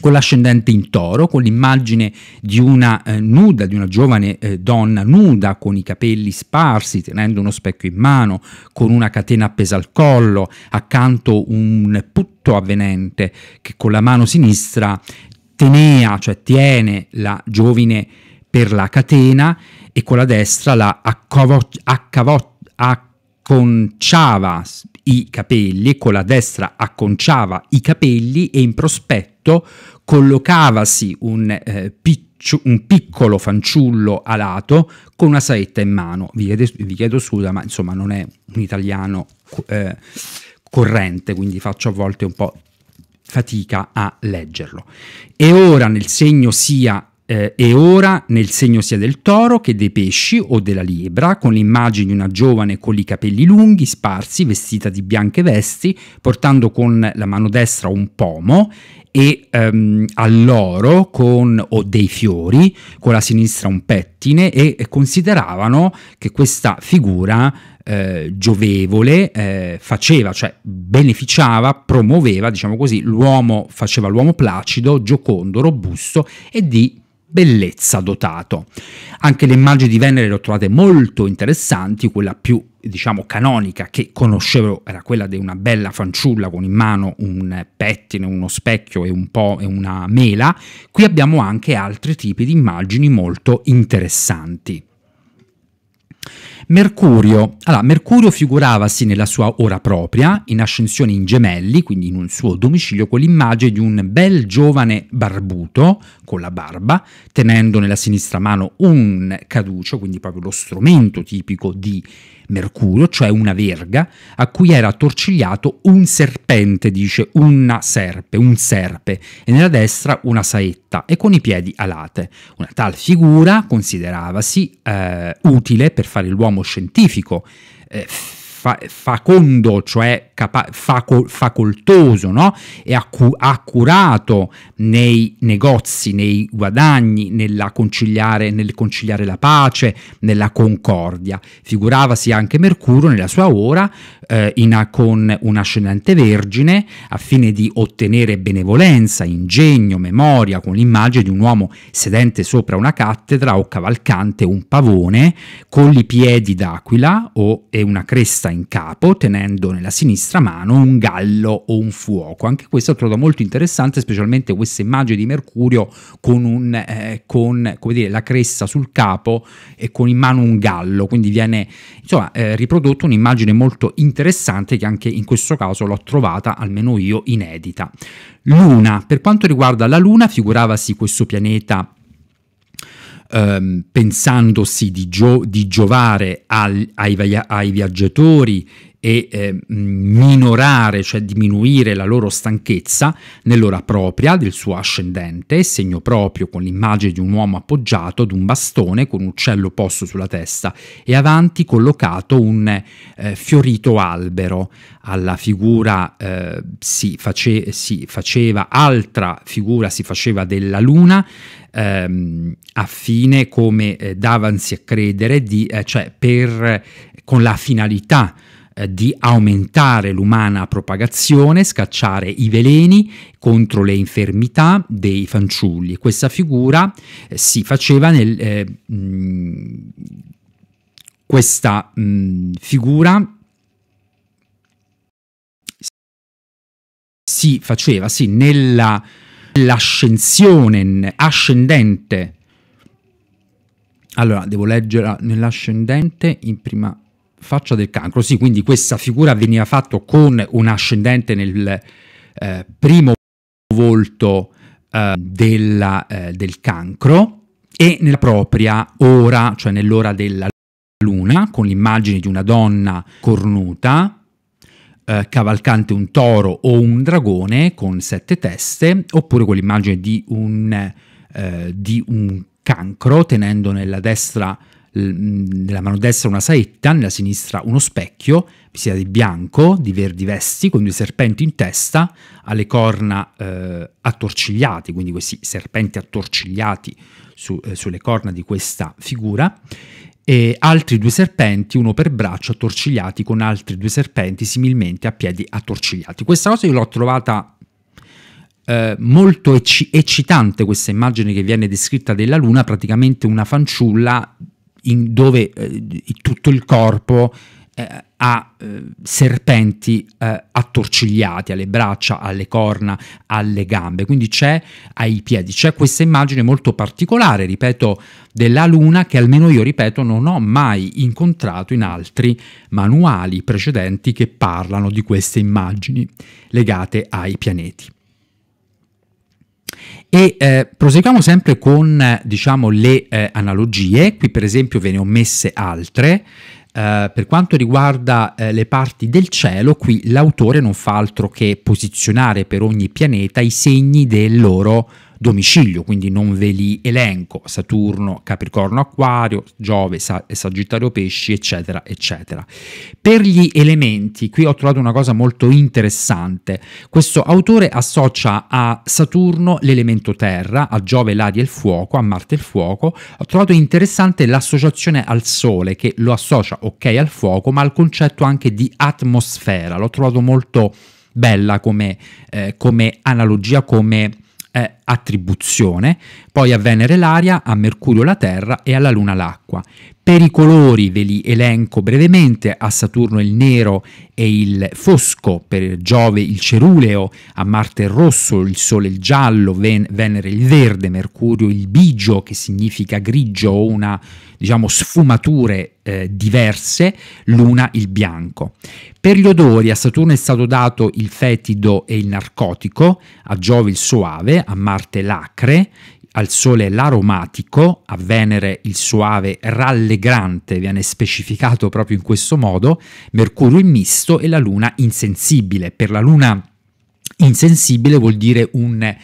con l'ascendente in toro, con l'immagine di una eh, nuda, di una giovane eh, donna nuda, con i capelli sparsi, tenendo uno specchio in mano, con una catena appesa al collo, accanto un putto avvenente che con la mano sinistra tenea, cioè tiene la giovine per la catena e con la destra la acconciava i capelli, e con la destra acconciava i capelli e in prospetto collocavasi un, eh, piccio, un piccolo fanciullo alato con una saetta in mano. Vi chiedo, vi chiedo scusa, ma insomma non è un italiano eh, corrente, quindi faccio a volte un po' fatica a leggerlo. E ora nel segno sia eh, e ora nel segno sia del toro che dei pesci o della libra, con l'immagine di una giovane con i capelli lunghi, sparsi, vestita di bianche vesti, portando con la mano destra un pomo e ehm, all'oro con o dei fiori, con la sinistra un pettine e, consideravano che questa figura eh, giovevole eh, faceva, cioè beneficiava, promuoveva, diciamo così, l'uomo faceva l'uomo placido, giocondo, robusto e di bellezza dotato. Anche le immagini di Venere le ho trovate molto interessanti, quella più diciamo canonica che conoscevo era quella di una bella fanciulla con in mano un pettine, uno specchio e un po' e una mela. Qui abbiamo anche altri tipi di immagini molto interessanti. Mercurio. Allora, Mercurio figuravasi nella sua ora propria, in ascensione in gemelli, quindi in un suo domicilio, con l'immagine di un bel giovane barbuto, con la barba, tenendo nella sinistra mano un caduccio, quindi proprio lo strumento tipico di Mercurio, cioè una verga, a cui era attorcigliato un serpente, dice una serpe, un serpe, e nella destra una saetta e con i piedi alate. Una tal figura consideravasi eh, utile per fare l'uomo diciamo, scientifico, eh, fa- facondo, cioè capa- facol- facoltoso no? e accu- accurato nei negozi, nei guadagni, conciliare, nel conciliare la pace, nella concordia. Figuravasi anche Mercurio nella sua ora eh, in, con un ascendente vergine a fine di ottenere benevolenza, ingegno, memoria, con l'immagine di un uomo sedente sopra una cattedra o cavalcante un pavone con i piedi d'aquila o, e una cresta in capo, tenendo nella sinistra vostra mano un gallo o un fuoco. Anche questo trovo molto interessante, specialmente questa immagine di Mercurio con, un, eh, con dire, la cressa sul capo e con in mano un gallo. Quindi viene insomma, eh, riprodotto un'immagine molto interessante che anche in questo caso l'ho trovata, almeno io, inedita. Luna, per quanto riguarda la Luna, figuravasi questo pianeta Um, pensandosi di, gio- di giovare al, ai, vai- ai, viaggiatori e eh, minorare, cioè diminuire la loro stanchezza nell'ora propria del suo ascendente, segno proprio con l'immagine di un uomo appoggiato ad un bastone con un uccello posto sulla testa e avanti collocato un eh, fiorito albero. Alla figura eh, si, face, si, faceva, altra figura si faceva della luna, ehm, a fine come eh, davanzi a credere, di, eh, cioè per, con la finalità eh, di aumentare l'umana propagazione, scacciare i veleni contro le infermità dei fanciulli. Questa figura eh, si faceva nel... Eh, mh, questa mh, figura si faceva sì, nella, nell'ascensione ascendente. Allora, devo leggere ah, nell'ascendente in prima faccia del cancro, sì, quindi questa figura veniva fatta con un ascendente nel eh, primo volto eh, della, eh, del cancro e nella propria ora, cioè nell'ora della luna, con l'immagine di una donna cornuta, eh, cavalcante un toro o un dragone con sette teste, oppure quell'immagine di un, eh, di un cancro tenendo nella destra Mm, nella mano destra una saetta, nella sinistra uno specchio, vestita di bianco, di verdi vesti, con due serpenti in testa, alle corna eh, attorcigliate, quindi questi serpenti attorcigliati su, eh, sulle corna di questa figura, e altri due serpenti, uno per braccio, attorcigliati con altri due serpenti similmente a piedi attorcigliati. Questa cosa io l'ho trovata eh, molto ecc eccitante, questa immagine che viene descritta della luna, praticamente una fanciulla in, dove eh, tutto il corpo eh, ha eh, serpenti eh, attorcigliati alle braccia, alle corna, alle gambe, quindi c'è ai piedi. C'è questa immagine molto particolare, ripeto, della luna che almeno io, ripeto, non ho mai incontrato in altri manuali precedenti che parlano di queste immagini legate ai pianeti. E eh, proseguiamo sempre con eh, diciamo, le eh, analogie, qui per esempio ve ne ho messe altre. Eh, per quanto riguarda eh, le parti del cielo, qui l'autore non fa altro che posizionare per ogni pianeta i segni del loro domicilio, quindi non ve li elenco, Saturno, Capricorno, Acquario, Giove, Sa- Sagittario, Pesci, eccetera, eccetera. Per gli elementi, qui ho trovato una cosa molto interessante, questo autore associa a Saturno l'elemento terra, a Giove l'aria e il fuoco, a Marte il fuoco, ho trovato interessante l'associazione al Sole che lo associa, ok, al fuoco, ma al concetto anche di atmosfera, l'ho trovato molto bella come, eh, come analogia, come eh, attribuzione, poi a Venere l'aria, a Mercurio la terra e alla Luna l'acqua. Per i colori ve li elenco brevemente, a Saturno il nero e il fosco, per Giove il ceruleo, a Marte il rosso, il Sole il giallo, Ven- Venere il verde, Mercurio il bigio che significa grigio o una diciamo, sfumature eh, diverse, l'una il bianco. Per gli odori a Saturno è stato dato il fetido e il narcotico, a Giove il soave, a Marte l'acre, al Sole l'aromatico, a Venere il soave rallegrante, viene specificato proprio in questo modo, Mercurio il misto e la Luna insensibile. Per la Luna insensibile vuol dire un eh,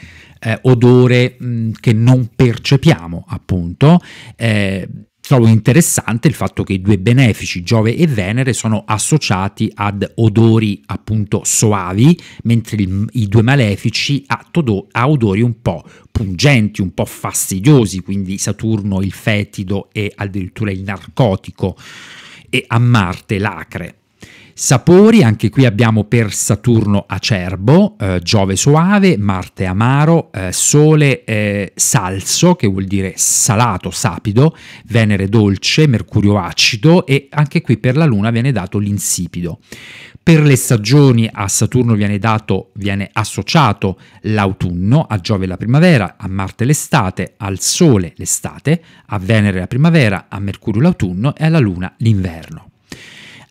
odore mm, che non percepiamo, appunto. Eh, Trovo interessante il fatto che i due benefici, Giove e Venere, sono associati ad odori appunto soavi, mentre il, i due malefici a, todo, a, odori un po' pungenti, un po' fastidiosi, quindi Saturno il fetido e addirittura il narcotico, e a Marte l'acre. Sapori, anche qui abbiamo per Saturno acerbo, eh, Giove soave, Marte amaro, eh, Sole eh, salso, che vuol dire salato, sapido, Venere dolce, Mercurio acido e anche qui per la Luna viene dato l'insipido. Per le stagioni a Saturno viene, dato, viene associato l'autunno, a Giove la primavera, a Marte l'estate, al Sole l'estate, a Venere la primavera, a Mercurio l'autunno e alla Luna l'inverno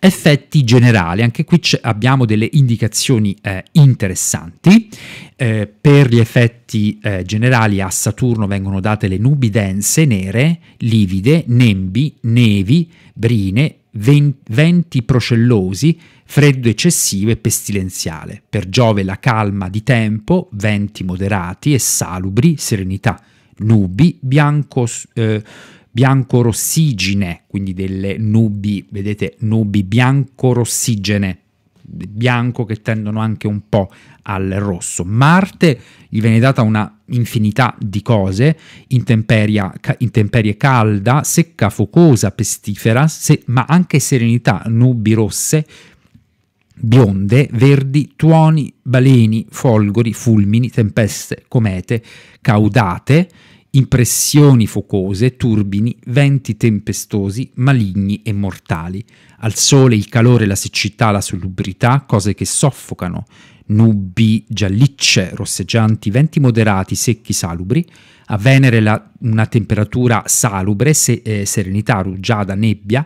effetti generali. Anche qui abbiamo delle indicazioni eh, interessanti. Eh, per gli effetti eh, generali a Saturno vengono date le nubi dense, nere, livide, nembi, nevi, brine, venti procellosi, freddo eccessivo e pestilenziale. Per Giove la calma di tempo, venti moderati e salubri, serenità, nubi, bianco, eh, bianco-rossigine, quindi delle nubi, vedete, nubi bianco-rossigene, bianco che tendono anche un po' al rosso. Marte gli viene data una infinità di cose, intemperie calda, secca, focosa, pestifera, se, ma anche serenità, nubi rosse, bionde, verdi, tuoni, baleni, folgori, fulmini, tempeste, comete, caudate, impressioni focose, turbini, venti tempestosi, maligni e mortali, al sole il calore, la siccità, la salubrità, cose che soffocano, nubi giallicce, rosseggianti, venti moderati, secchi, salubri, a Venere la, una temperatura salubre, se, eh, serenità, rugiada, nebbia,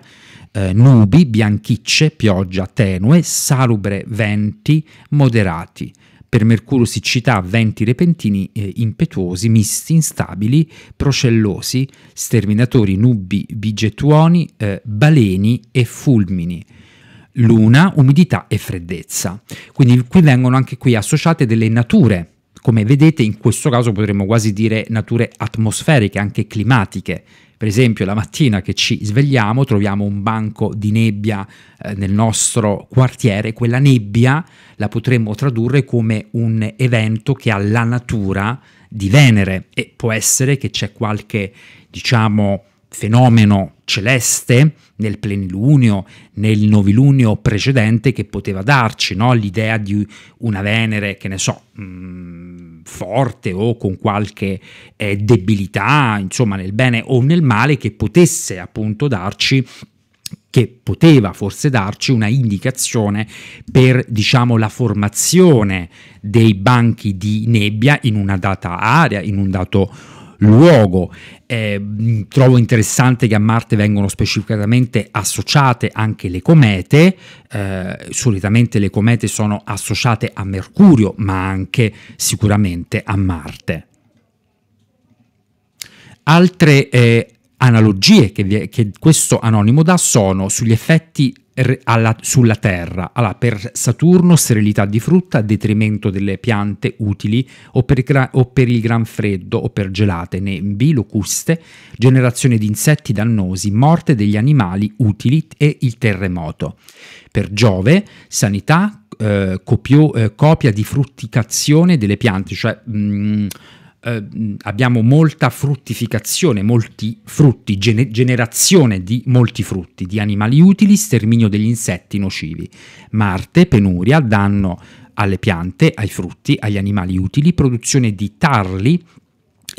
eh, nubi, bianchicce, pioggia tenue, salubre, venti moderati. Per Mercurio siccità, venti repentini eh, impetuosi, misti, instabili, procellosi, sterminatori, nubi, bigettuoni, eh, baleni e fulmini luna, umidità e freddezza. Quindi qui vengono anche qui associate delle nature, come vedete in questo caso potremmo quasi dire nature atmosferiche, anche climatiche, per esempio la mattina che ci svegliamo troviamo un banco di nebbia eh, nel nostro quartiere, quella nebbia la potremmo tradurre come un evento che ha la natura di Venere e può essere che c'è qualche, diciamo, fenomeno celeste nel plenilunio, nel novilunio precedente che poteva darci, no? l'idea di una Venere, che ne so, mh, mm, forte o con qualche eh, debilità, insomma nel bene o nel male, che potesse appunto darci che poteva forse darci una indicazione per diciamo, la formazione dei banchi di nebbia in una data area, in un dato luogo. Eh, mm, trovo interessante che a Marte vengono specificatamente associate anche le comete, eh, solitamente le comete sono associate a Mercurio, ma anche sicuramente a Marte. Altre eh, analogie che, che questo anonimo dà sono sugli effetti alla, sulla Terra. Allora, per Saturno sterilità di frutta a detrimento delle piante utili o per, o per il gran freddo o per gelate, nembi, locuste, generazione di insetti dannosi, morte degli animali utili e il terremoto. Per Giove sanità, eh, copio, eh, copia di frutticazione delle piante, cioè... Mh, mm, eh, abbiamo molta fruttificazione, molti frutti, gene- generazione di molti frutti, di animali utili, sterminio degli insetti nocivi. Marte, penuria, danno alle piante, ai frutti, agli animali utili, produzione di tarli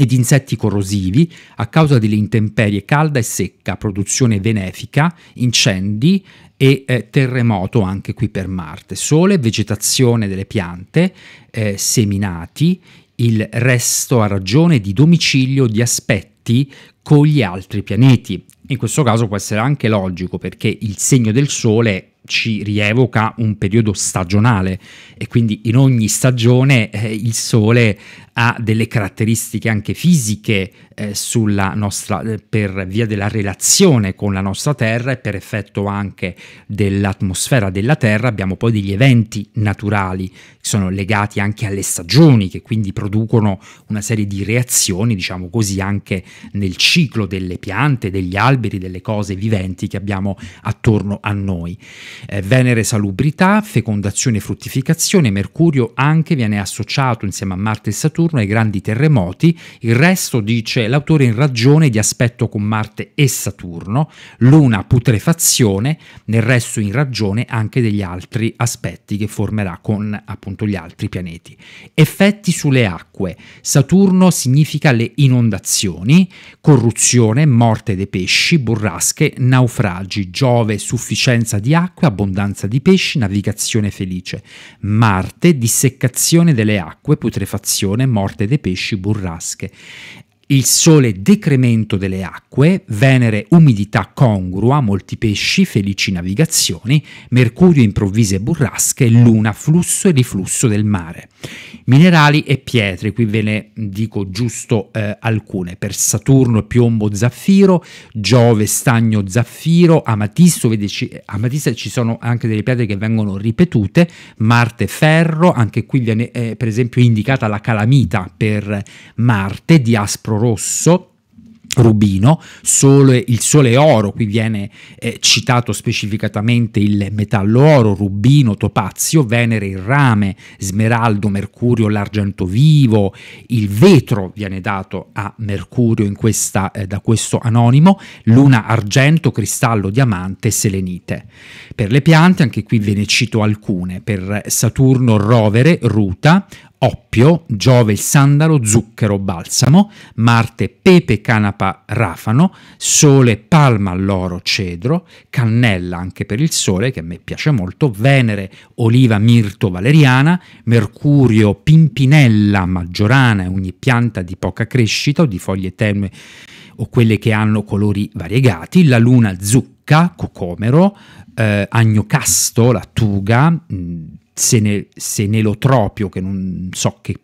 e di insetti corrosivi a causa delle intemperie calda e secca, produzione benefica, incendi e eh, terremoto anche qui per Marte, sole, vegetazione delle piante, eh, seminati, il resto a ragione di domicilio di aspetti con gli altri pianeti. In questo caso può essere anche logico perché il segno del Sole ci rievoca un periodo stagionale e quindi in ogni stagione eh, il Sole ha delle caratteristiche anche fisiche eh, nostra, eh, per via della relazione con la nostra Terra e per effetto anche dell'atmosfera della Terra abbiamo poi degli eventi naturali che sono legati anche alle stagioni che quindi producono una serie di reazioni diciamo così anche nel ciclo delle piante, degli alberi, delle cose viventi che abbiamo attorno a noi. Eh, Venere salubrità, fecondazione e fruttificazione, Mercurio anche viene associato insieme a Marte e Saturno attorno ai grandi terremoti, il resto, dice l'autore, in ragione di aspetto con Marte e Saturno, l'una putrefazione, nel resto in ragione anche degli altri aspetti che formerà con appunto gli altri pianeti. Effetti sulle acque. Saturno significa le inondazioni, corruzione, morte dei pesci, burrasche, naufragi, Giove, sufficienza di acque, abbondanza di pesci, navigazione felice. Marte, dissecazione delle acque, putrefazione, morte morte dei pesci burrasche il sole decremento delle acque, Venere umidità congrua, molti pesci, felici navigazioni, Mercurio improvvise burrasche, Luna flusso e riflusso del mare. Minerali e pietre, qui ve ne dico giusto eh, alcune, per Saturno piombo zaffiro, Giove stagno zaffiro, Amatisto, vedi, ci, Amatista ci sono anche delle pietre che vengono ripetute, Marte ferro, anche qui viene eh, per esempio indicata la calamita per Marte, diaspora rosso rubino, sole, il sole oro, qui viene eh, citato specificatamente il metallo oro, rubino, topazio, Venere il rame, smeraldo, mercurio, l'argento vivo, il vetro viene dato a mercurio questa, eh, da questo anonimo, luna argento, cristallo, diamante, selenite. Per le piante anche qui ve ne cito alcune, per Saturno rovere, ruta, oppio, Giove il sandalo, zucchero, balsamo, Marte pepe, canapa, rafano, Sole palma, loro, cedro, cannella anche per il sole che a me piace molto, Venere oliva, mirto, valeriana, Mercurio pimpinella, maggiorana e ogni pianta di poca crescita o di foglie tenue o quelle che hanno colori variegati, la luna zucca, cocomero, eh, agnocasto, lattuga, mh, mm, se ne, se ne lo tropio, che non so che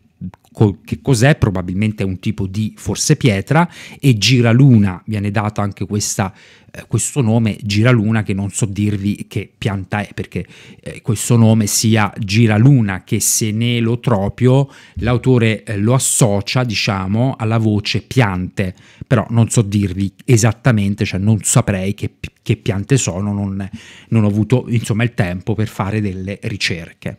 che cos'è, probabilmente è un tipo di forse pietra, e Giraluna, viene dato anche questa, eh, questo nome Giraluna che non so dirvi che pianta è, perché eh, questo nome sia Giraluna che Senelotropio, l'autore eh, lo associa, diciamo, alla voce piante, però non so dirvi esattamente, cioè non saprei che, che piante sono, non, non ho avuto insomma il tempo per fare delle ricerche.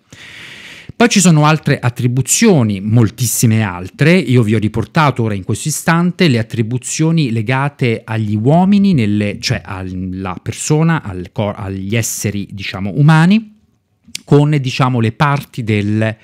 Poi ci sono altre attribuzioni, moltissime altre, io vi ho riportato ora in questo istante le attribuzioni legate agli uomini, nelle, cioè alla persona, al agli esseri diciamo umani, con diciamo le parti del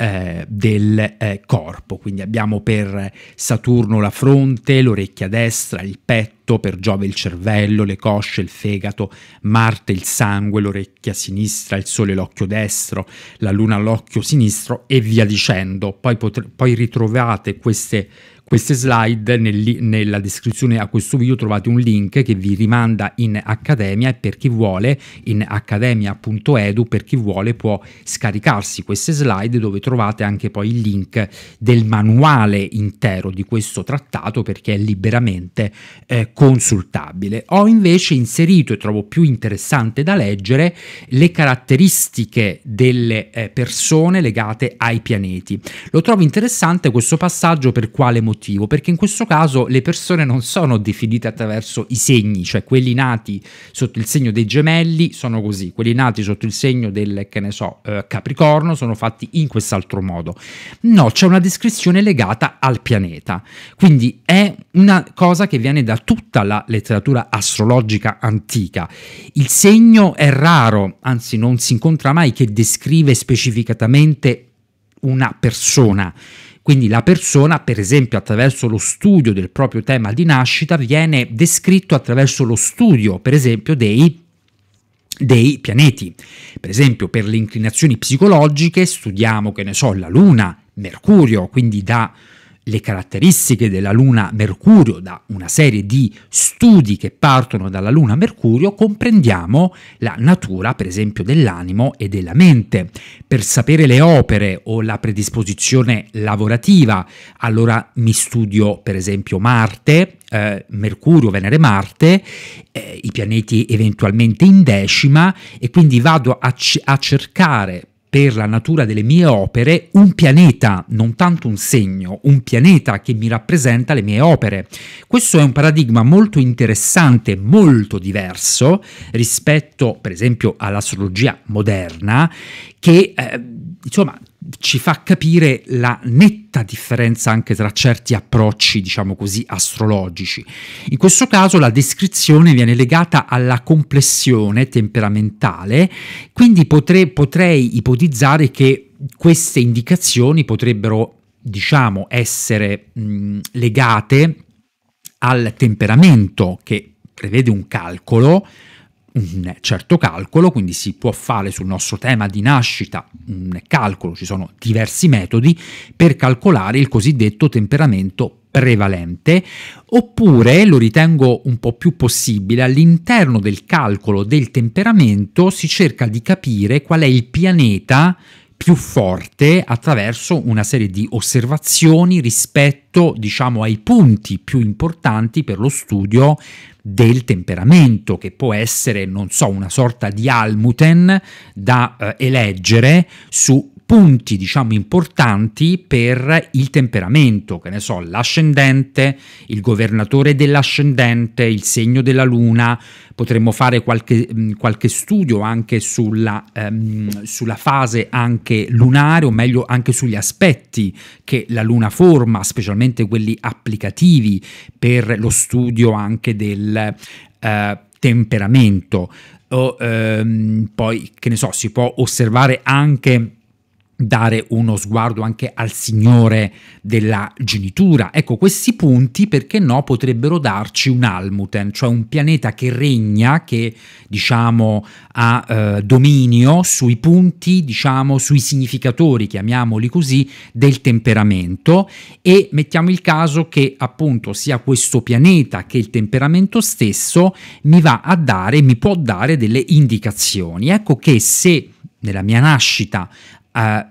eh, del eh, corpo. Quindi abbiamo per Saturno la fronte, l'orecchia destra, il petto, per Giove il cervello, le cosce, il fegato, Marte il sangue, l'orecchia sinistra, il sole l'occhio destro, la luna l'occhio sinistro e via dicendo. Poi, pot- poi ritrovate queste queste slide nel, nella descrizione a questo video trovate un link che vi rimanda in accademia e per chi vuole in accademia.edu per chi vuole può scaricarsi queste slide dove trovate anche poi il link del manuale intero di questo trattato perché è liberamente eh, consultabile. Ho invece inserito e trovo più interessante da leggere le caratteristiche delle eh, persone legate ai pianeti. Lo trovo interessante questo passaggio per quale motivo motivo, perché in questo caso le persone non sono definite attraverso i segni, cioè quelli nati sotto il segno dei gemelli sono così, quelli nati sotto il segno del, che ne so, eh, Capricorno sono fatti in quest'altro modo. No, c'è una descrizione legata al pianeta, quindi è una cosa che viene da tutta la letteratura astrologica antica. Il segno è raro, anzi non si incontra mai che descrive specificatamente una persona quindi la persona, per esempio, attraverso lo studio del proprio tema di nascita, viene descritto attraverso lo studio, per esempio, dei dei pianeti. Per esempio, per le inclinazioni psicologiche studiamo, che ne so, la Luna, Mercurio, quindi da le caratteristiche della Luna Mercurio da una serie di studi che partono dalla Luna Mercurio, comprendiamo la natura, per esempio, dell'animo e della mente. Per sapere le opere o la predisposizione lavorativa, allora mi studio, per esempio, Marte, eh, Mercurio, Venere, Marte, eh, i pianeti eventualmente in decima e quindi vado a, c- a cercare per la natura delle mie opere un pianeta, non tanto un segno, un pianeta che mi rappresenta le mie opere. Questo è un paradigma molto interessante, molto diverso rispetto per esempio all'astrologia moderna che eh, insomma ci fa capire la netta differenza anche tra certi approcci, diciamo così, astrologici. In questo caso la descrizione viene legata alla complessione temperamentale, quindi potrei, potrei ipotizzare che queste indicazioni potrebbero, diciamo, essere mh, legate al temperamento che prevede un calcolo, un certo calcolo, quindi si può fare sul nostro tema di nascita un calcolo, ci sono diversi metodi per calcolare il cosiddetto temperamento prevalente, oppure lo ritengo un po' più possibile, all'interno del calcolo del temperamento si cerca di capire qual è il pianeta più forte attraverso una serie di osservazioni rispetto diciamo ai punti più importanti per lo studio del temperamento che può essere non so una sorta di almuten da eh, eleggere su punti diciamo importanti per il temperamento, che ne so, l'ascendente, il governatore dell'ascendente, il segno della luna, potremmo fare qualche, mm, qualche studio anche sulla, ehm, sulla, fase anche lunare o meglio anche sugli aspetti che la luna forma, specialmente quelli applicativi per lo studio anche del eh, temperamento. O, ehm, poi, che ne so, si può osservare anche dare uno sguardo anche al Signore della genitura. Ecco, questi punti, perché no, potrebbero darci un Almuten, cioè un pianeta che regna, che diciamo ha eh, dominio sui punti, diciamo sui significatori, chiamiamoli così, del temperamento e mettiamo il caso che appunto sia questo pianeta che il temperamento stesso mi va a dare, mi può dare delle indicazioni. Ecco che se nella mia nascita eh,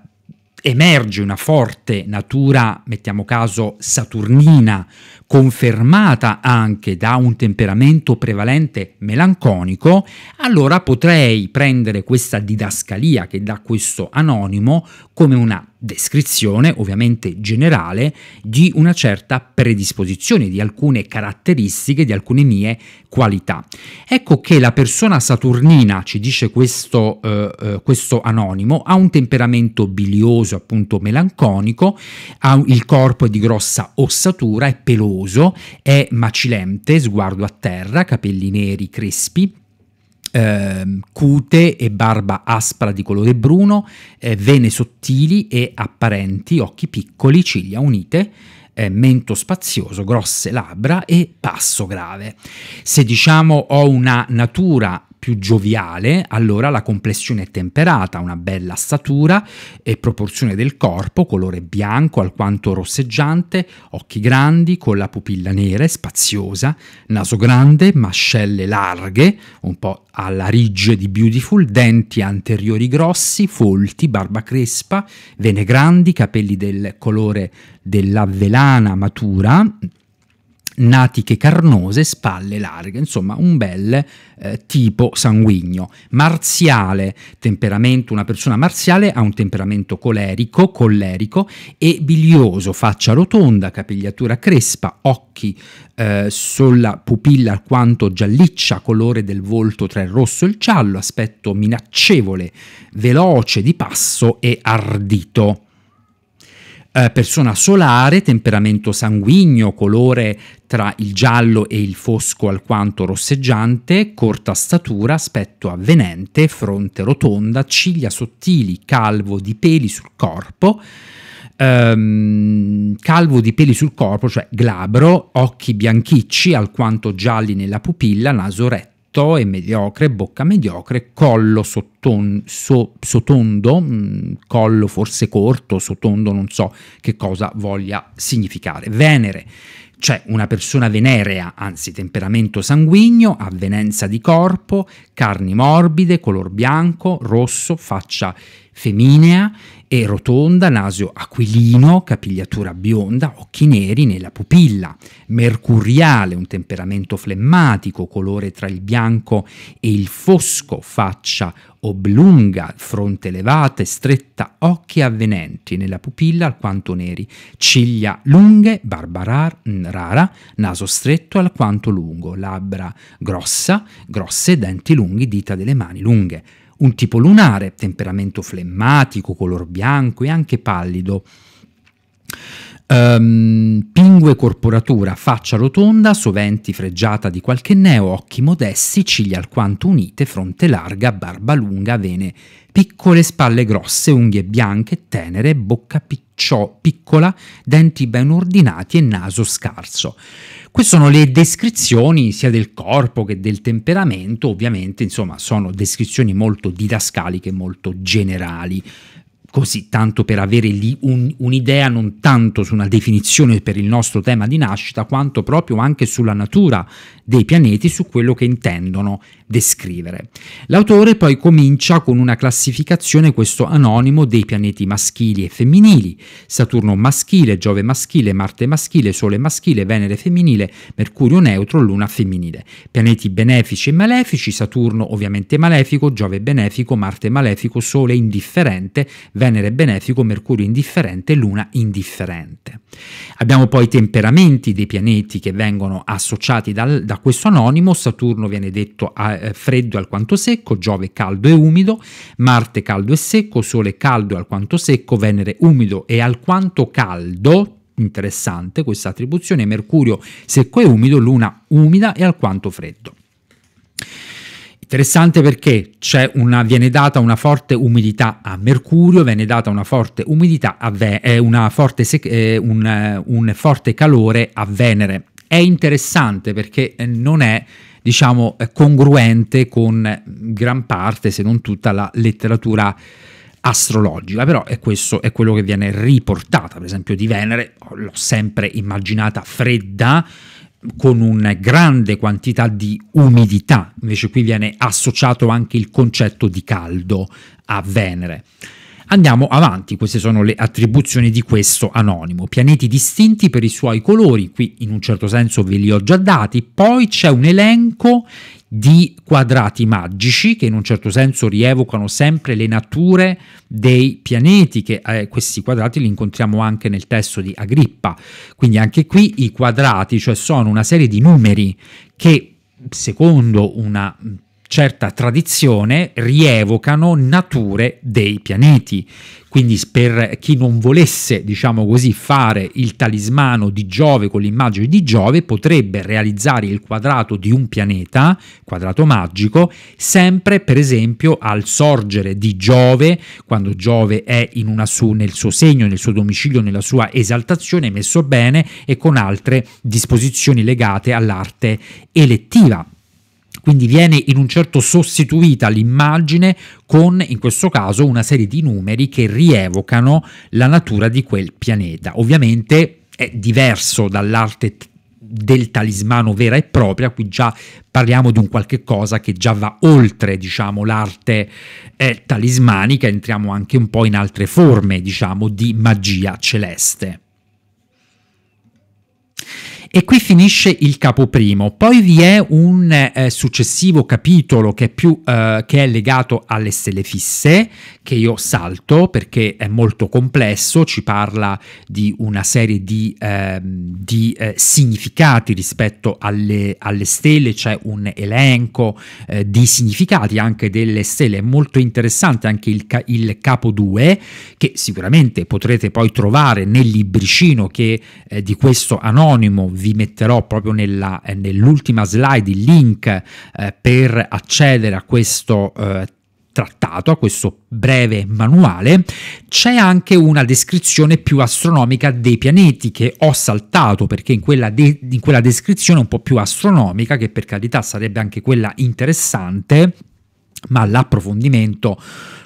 emerge una forte natura, mettiamo caso, saturnina confermata anche da un temperamento prevalente melanconico, allora potrei prendere questa didascalia che dà questo anonimo come una descrizione, ovviamente generale, di una certa predisposizione, di alcune caratteristiche, di alcune mie qualità. Ecco che la persona saturnina, ci dice questo, eh, eh questo anonimo, ha un temperamento bilioso, appunto melanconico, ha il corpo è di grossa ossatura, è peloso, peloso, è macilente, sguardo a terra, capelli neri crespi, eh, cute e barba aspra di colore bruno, eh, vene sottili e apparenti, occhi piccoli, ciglia unite, eh, mento spazioso, grosse labbra e passo grave. Se diciamo ho una natura più gioviale, allora la complessione è temperata, una bella statura e proporzione del corpo, colore bianco alquanto rosseggiante, occhi grandi, con la pupilla nera e spaziosa, naso grande, mascelle larghe, un po' alla ridge di Beautiful, denti anteriori grossi, folti, barba crespa, vene grandi, capelli del colore della velana matura, natiche carnose, spalle larghe, insomma un bel eh, tipo sanguigno. Marziale, temperamento, una persona marziale ha un temperamento colerico, collerico e bilioso, faccia rotonda, capigliatura crespa, occhi eh, sulla pupilla alquanto gialliccia, colore del volto tra il rosso e il giallo, aspetto minaccevole, veloce di passo e ardito. Eh, persona solare, temperamento sanguigno, colore tra il giallo e il fosco alquanto rosseggiante, corta statura, aspetto avvenente, fronte rotonda, ciglia sottili, calvo di peli sul corpo, ehm, calvo di peli sul corpo, cioè glabro, occhi bianchicci, alquanto gialli nella pupilla, naso retto e mediocre, bocca mediocre, collo sotton, so, sotondo, mh, mm, collo forse corto, sotondo, non so che cosa voglia significare. Venere, cioè una persona venerea, anzi temperamento sanguigno, avvenenza di corpo, carni morbide, color bianco, rosso, faccia femminea, è rotonda, naso aquilino, capigliatura bionda, occhi neri nella pupilla, mercuriale, un temperamento flemmatico, colore tra il bianco e il fosco, faccia oblunga, fronte elevata e stretta, occhi avvenenti nella pupilla alquanto neri, ciglia lunghe, barba rar, rara, naso stretto alquanto lungo, labbra grossa, grosse, denti lunghi, dita delle mani lunghe un tipo lunare, temperamento flemmatico, color bianco e anche pallido. Um, pingue corporatura, faccia rotonda, soventi freggiata di qualche neo, occhi modesti, ciglia alquanto unite, fronte larga, barba lunga, vene piccole, spalle grosse, unghie bianche, tenere, bocca piccio, piccola, denti ben ordinati e naso scarso. Queste sono le descrizioni sia del corpo che del temperamento, ovviamente, insomma, sono descrizioni molto didascaliche, molto generali così tanto per avere lì un, un'idea non tanto su una definizione per il nostro tema di nascita, quanto proprio anche sulla natura dei pianeti, su quello che intendono descrivere. L'autore poi comincia con una classificazione, questo anonimo, dei pianeti maschili e femminili, Saturno maschile, Giove maschile, Marte maschile, Sole maschile, Venere femminile, Mercurio neutro, Luna femminile. Pianeti benefici e malefici, Saturno ovviamente malefico, Giove benefico, Marte malefico, Sole indifferente, Venere benefico, Mercurio indifferente, Luna indifferente. Abbiamo poi i temperamenti dei pianeti che vengono associati dal, da questo anonimo, Saturno viene detto a, eh, freddo e alquanto secco, Giove caldo e umido, Marte caldo e secco, Sole caldo e alquanto secco, Venere umido e alquanto caldo, interessante questa attribuzione, Mercurio secco e umido, Luna umida e alquanto freddo. Interessante perché una, viene data una forte umidità a Mercurio, viene data una forte umidità a Ve, eh, una forte sec- eh, un, un forte calore a Venere. È interessante perché non è diciamo, eh, congruente con eh, gran parte, se non tutta, la letteratura astrologica, però è questo è quello che viene riportata, per esempio di Venere, oh, l'ho sempre immaginata fredda, con una grande quantità di umidità, invece qui viene associato anche il concetto di caldo a Venere. Andiamo avanti, queste sono le attribuzioni di questo anonimo. Pianeti distinti per i suoi colori, qui in un certo senso ve li ho già dati, poi c'è un elenco di quadrati magici che in un certo senso rievocano sempre le nature dei pianeti, che eh, questi quadrati li incontriamo anche nel testo di Agrippa. Quindi anche qui i quadrati, cioè sono una serie di numeri che secondo una certa tradizione rievocano nature dei pianeti. Quindi per chi non volesse, diciamo così, fare il talismano di Giove con l'immagine di Giove, potrebbe realizzare il quadrato di un pianeta, quadrato magico, sempre per esempio al sorgere di Giove, quando Giove è in una su, nel suo segno, nel suo domicilio, nella sua esaltazione, messo bene e con altre disposizioni legate all'arte elettiva. Quindi viene in un certo sostituita l'immagine con, in questo caso, una serie di numeri che rievocano la natura di quel pianeta. Ovviamente è diverso dall'arte del talismano vera e propria, qui già parliamo di un qualche cosa che già va oltre, diciamo, l'arte eh, talismanica, entriamo anche un po' in altre forme, diciamo, di magia celeste. E qui finisce il capo primo. Poi vi è un eh, successivo capitolo che è, più, eh, che è legato alle stelle fisse, che io salto perché è molto complesso, ci parla di una serie di, ehm, eh, di significati rispetto alle, alle stelle, c'è un elenco eh, di significati anche delle stelle. È molto interessante anche il, il capo 2, che sicuramente potrete poi trovare nel libricino che, eh, di questo anonimo vi metterò proprio nella, eh, nell'ultima slide il link eh, per accedere a questo eh, trattato, a questo breve manuale, c'è anche una descrizione più astronomica dei pianeti che ho saltato perché in quella, de- in quella descrizione un po' più astronomica, che per carità sarebbe anche quella interessante, ma l'approfondimento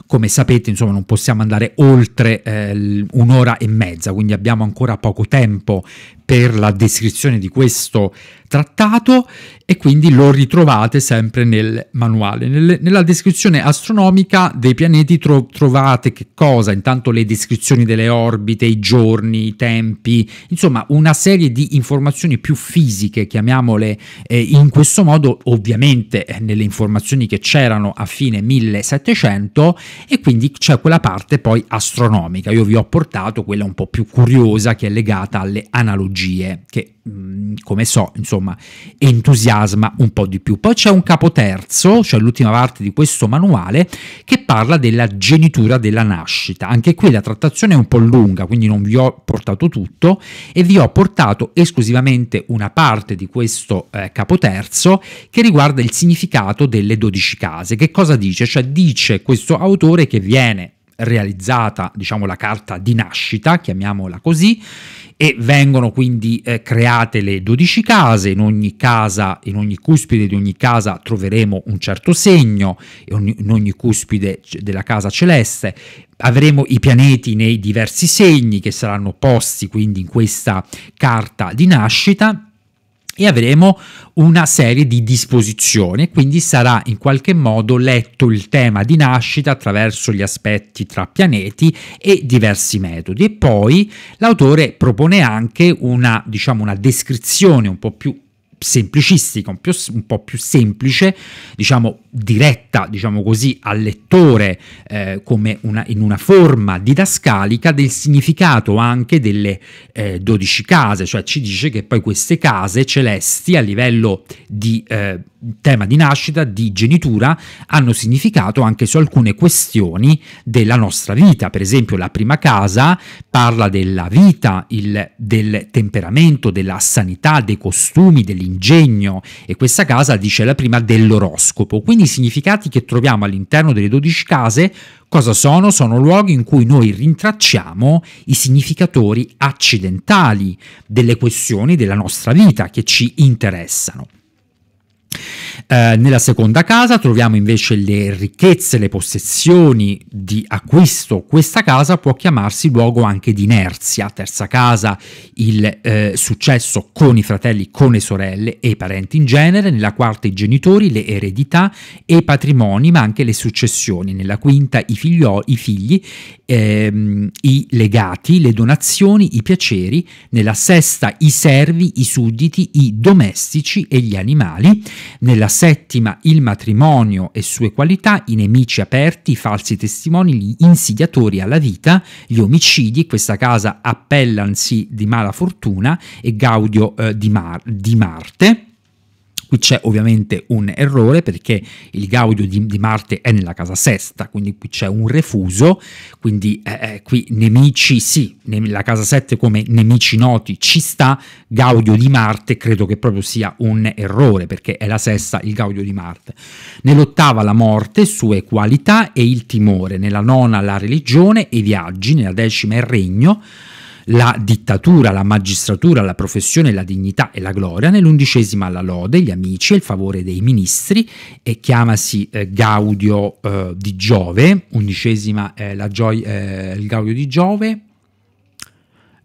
come sapete insomma non possiamo andare oltre eh, un'ora e mezza quindi abbiamo ancora poco tempo per la descrizione di questo trattato e quindi lo ritrovate sempre nel manuale. Nel, nella descrizione astronomica dei pianeti tro, trovate che cosa? Intanto le descrizioni delle orbite, i giorni, i tempi, insomma una serie di informazioni più fisiche, chiamiamole eh, in questo modo, ovviamente eh, nelle informazioni che c'erano a fine 1700 e quindi c'è quella parte poi astronomica. Io vi ho portato quella un po' più curiosa che è legata alle analogie bugie, che mm, come so, insomma, entusiasma un po' di più. Poi c'è un capoterzo, cioè l'ultima parte di questo manuale, che parla della genitura della nascita. Anche qui la trattazione è un po' lunga, quindi non vi ho portato tutto e vi ho portato esclusivamente una parte di questo eh, capoterzo che riguarda il significato delle 12 case. Che cosa dice? Cioè dice questo autore che viene realizzata diciamo, la carta di nascita, chiamiamola così, e vengono quindi eh, create le 12 case, in ogni casa, in ogni cuspide di ogni casa troveremo un certo segno, in ogni cuspide della casa celeste avremo i pianeti nei diversi segni che saranno posti quindi in questa carta di nascita e avremo una serie di disposizioni, quindi sarà in qualche modo letto il tema di nascita attraverso gli aspetti tra pianeti e diversi metodi. E poi l'autore propone anche una, diciamo, una descrizione un po' più semplicistica, un, più, un, po' più semplice, diciamo diretta, diciamo così, al lettore eh, come una, in una forma didascalica del significato anche delle eh, 12 case, cioè ci dice che poi queste case celesti a livello di eh, tema di nascita, di genitura, hanno significato anche su alcune questioni della nostra vita. Per esempio, la prima casa parla della vita, il, del temperamento, della sanità, dei costumi, dell'ingegno e questa casa dice la prima dell'oroscopo. Quindi i significati che troviamo all'interno delle 12 case Cosa sono? Sono luoghi in cui noi rintracciamo i significatori accidentali delle questioni della nostra vita che ci interessano. Eh, nella seconda casa troviamo invece le ricchezze, le possessioni di acquisto. Questa casa può chiamarsi luogo anche di inerzia. Terza casa, il eh, successo con i fratelli, con le sorelle e i parenti in genere. Nella quarta i genitori, le eredità e i patrimoni, ma anche le successioni. Nella quinta i, figlio, i figli, ehm, i legati, le donazioni, i piaceri. Nella sesta i servi, i sudditi, i domestici e gli animali. Nella la settima il matrimonio e sue qualità, i nemici aperti, i falsi testimoni, gli insidiatori alla vita, gli omicidi, questa casa appellansi di mala fortuna e Gaudio eh, di, Mar- di Marte. Qui c'è ovviamente un errore perché il Gaudio di, di, Marte è nella casa sesta, quindi qui c'è un refuso, quindi eh, eh qui nemici sì, la casa sette come nemici noti ci sta, Gaudio di Marte credo che proprio sia un errore perché è la sesta il Gaudio di Marte. Nell'ottava la morte, sue qualità e il timore, nella nona la religione e i viaggi, nella decima il regno la dittatura, la magistratura, la professione, la dignità e la gloria, nell'undicesima la lode, gli amici e il favore dei ministri, e chiamasi eh, Gaudio eh, di Giove, undicesima è eh, la gioia, eh, il Gaudio di Giove,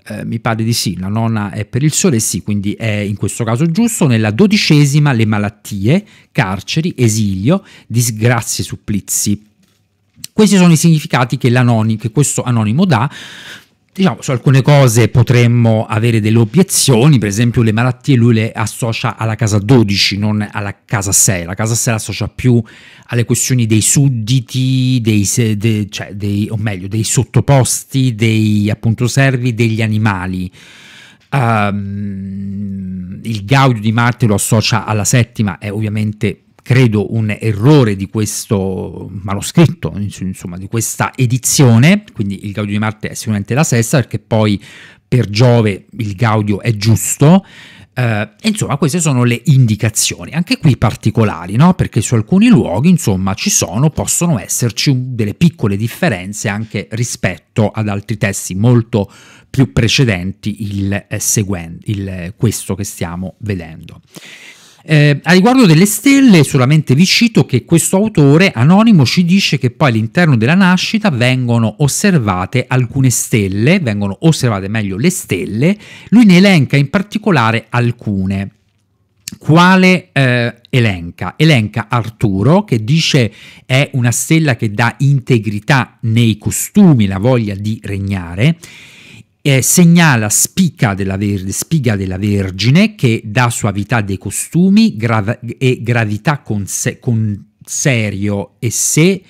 eh, mi pare di sì, la nona è per il sole, sì, quindi è in questo caso giusto. Nella dodicesima le malattie, carceri, esilio, disgrazie, supplizi. Questi sono i significati che, che questo anonimo dà Diciamo, su alcune cose potremmo avere delle obiezioni, per esempio le malattie lui le associa alla casa 12, non alla casa 6. La casa 6 associa più alle questioni dei sudditi, dei, de, cioè dei, o meglio, dei sottoposti, dei appunto servi, degli animali. Um, il Gaudio di Marte lo associa alla settima, è ovviamente credo un errore di questo manoscritto, insomma di questa edizione, quindi il Gaudio di Marte è sicuramente la sesta perché poi per Giove il Gaudio è giusto. Eh, insomma, queste sono le indicazioni, anche qui particolari, no? perché su alcuni luoghi, insomma, ci sono, possono esserci delle piccole differenze anche rispetto ad altri testi molto più precedenti, il, eh, seguente, il, eh, questo che stiamo vedendo. Eh, a riguardo delle stelle, solamente vi cito che questo autore anonimo ci dice che poi all'interno della nascita vengono osservate alcune stelle, vengono osservate meglio le stelle, lui ne elenca in particolare alcune. Quale eh, elenca? Elenca Arturo che dice è una stella che dà integrità nei costumi, la voglia di regnare eh, segnala spica della Verde, Spiga della Vergine che dà suavità dei costumi grav- e gravità con, se- con serio e se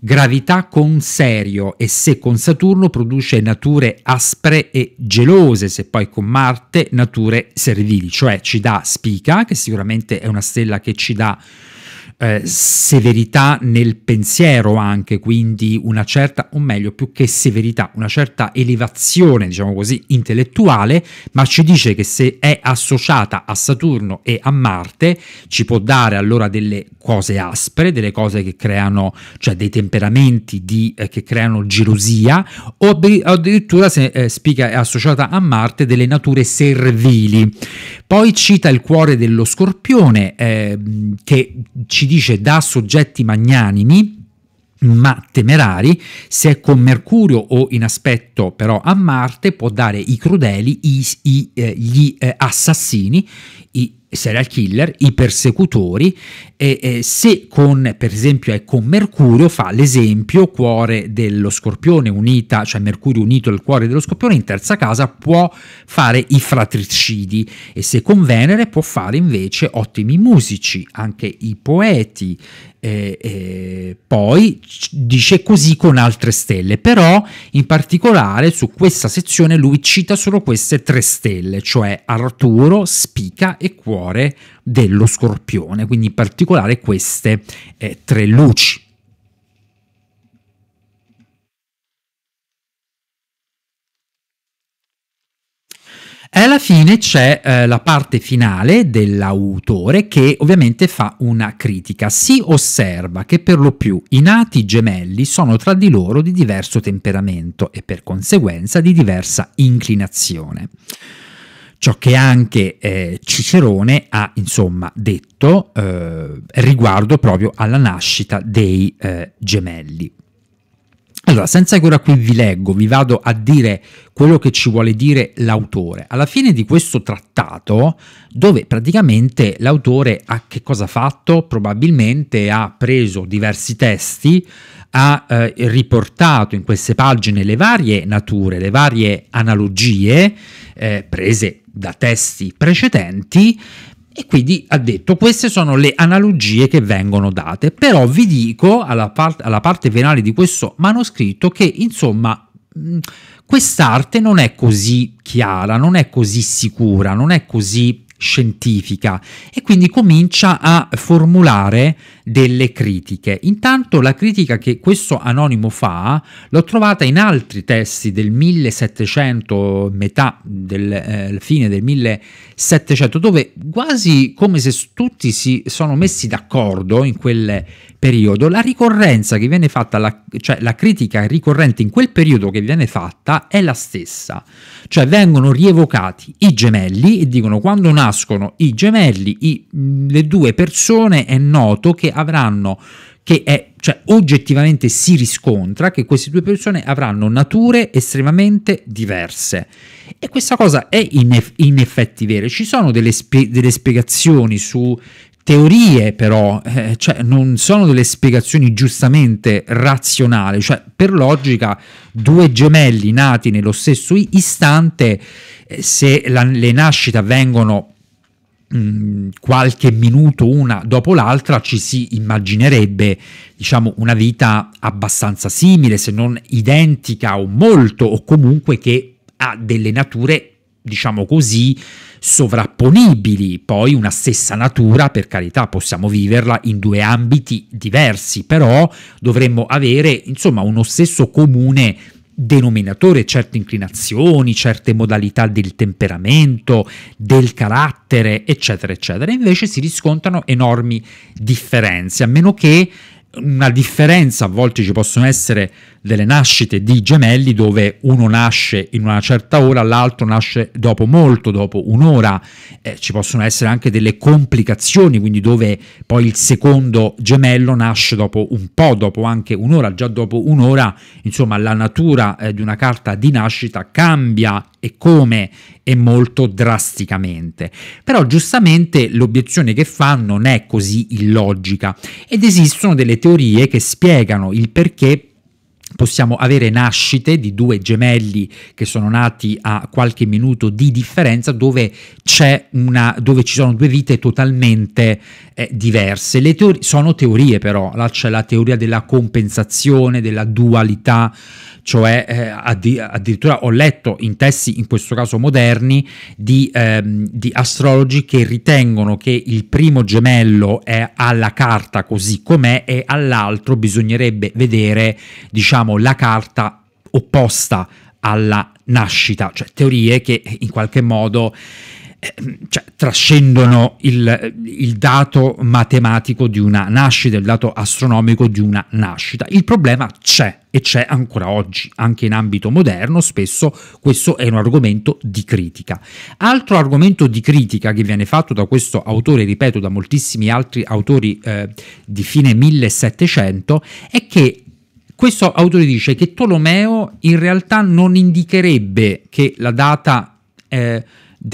gravità con serio e se con Saturno produce nature aspre e gelose, se poi con Marte nature servili, cioè ci dà Spica, che sicuramente è una stella che ci dà eh, severità nel pensiero anche, quindi una certa, o meglio, più che severità, una certa elevazione, diciamo così, intellettuale, ma ci dice che se è associata a Saturno e a Marte, ci può dare allora delle cose aspre, delle cose che creano, cioè dei temperamenti di, eh, che creano gelosia, o addirittura se eh, Spica è associata a Marte delle nature servili. Poi cita il cuore dello scorpione, eh, che ci ci dice da soggetti magnanimi, ma temerari, se con Mercurio o in aspetto però a Marte può dare i crudeli, i, i, eh, gli eh, assassini, i serial killer, i persecutori, e, eh, se con per esempio è con Mercurio fa l'esempio cuore dello scorpione unita, cioè Mercurio unito al cuore dello scorpione in terza casa può fare i fratricidi e se con Venere può fare invece ottimi musici, anche i poeti, eh, eh, poi dice così con altre stelle, però in particolare su questa sezione lui cita solo queste tre stelle, cioè Arturo, Spica e Cuore dello Scorpione, quindi in particolare queste eh, tre luci. E alla fine c'è eh, la parte finale dell'autore che ovviamente fa una critica. Si osserva che per lo più i nati gemelli sono tra di loro di diverso temperamento e per conseguenza di diversa inclinazione. Ciò che anche eh, Cicerone ha insomma detto eh, riguardo proprio alla nascita dei eh, gemelli. Allora, senza che ora qui vi leggo, vi vado a dire quello che ci vuole dire l'autore. Alla fine di questo trattato, dove praticamente l'autore ha che cosa ha fatto? Probabilmente ha preso diversi testi, ha eh, riportato in queste pagine le varie nature, le varie analogie eh, prese da testi precedenti, e quindi ha detto queste sono le analogie che vengono date, però vi dico alla, part- alla parte penale di questo manoscritto che insomma mh, quest'arte non è così chiara, non è così sicura, non è così scientifica e quindi comincia a formulare delle critiche. Intanto la critica che questo anonimo fa l'ho trovata in altri testi del 1700, metà del eh, fine del 1700, dove quasi come se tutti si sono messi d'accordo in quel periodo, la ricorrenza che viene fatta, la, cioè la critica ricorrente in quel periodo che viene fatta è la stessa, cioè vengono rievocati i gemelli e dicono quando un nascono i gemelli, i, le due persone è noto che avranno che è, cioè, oggettivamente si riscontra che queste due persone avranno nature estremamente diverse. E questa cosa è in, eff- in effetti vera. Ci sono delle, spe- delle spiegazioni su teorie, però, eh, cioè, non sono delle spiegazioni giustamente razionali. Cioè, per logica, due gemelli nati nello stesso istante, eh, se la- le nascite avvengono mh, mm, qualche minuto una dopo l'altra ci si immaginerebbe diciamo una vita abbastanza simile se non identica o molto o comunque che ha delle nature diciamo così, sovrapponibili. Poi una stessa natura, per carità, possiamo viverla in due ambiti diversi, però dovremmo avere, insomma, uno stesso comune denominatore certe inclinazioni, certe modalità del temperamento, del carattere, eccetera, eccetera. Invece si riscontrano enormi differenze, a meno che una differenza, a volte ci possono essere delle nascite di gemelli dove uno nasce in una certa ora, l'altro nasce dopo molto, dopo un'ora, eh, ci possono essere anche delle complicazioni, quindi dove poi il secondo gemello nasce dopo un po', dopo anche un'ora, già dopo un'ora, insomma la natura eh, di una carta di nascita cambia e come e molto drasticamente. Però giustamente l'obiezione che fa non è così illogica ed esistono delle teorie che spiegano il perché possiamo avere nascite di due gemelli che sono nati a qualche minuto di differenza dove, una, dove ci sono due vite totalmente eh, diverse. Le teori- sono teorie però, là c'è la teoria della compensazione, della dualità, cioè eh, addi- addirittura ho letto in testi, in questo caso moderni, di, ehm, di astrologi che ritengono che il primo gemello è alla carta così com'è e all'altro bisognerebbe vedere, diciamo, la carta opposta alla nascita, cioè teorie che in qualche modo Ehm, cioè, trascendono il, il, dato matematico di una nascita, il dato astronomico di una nascita. Il problema c'è e c'è ancora oggi, anche in ambito moderno, spesso questo è un argomento di critica. Altro argomento di critica che viene fatto da questo autore, ripeto, da moltissimi altri autori eh, di fine 1700, è che questo autore dice che Tolomeo in realtà non indicherebbe che la data... Eh,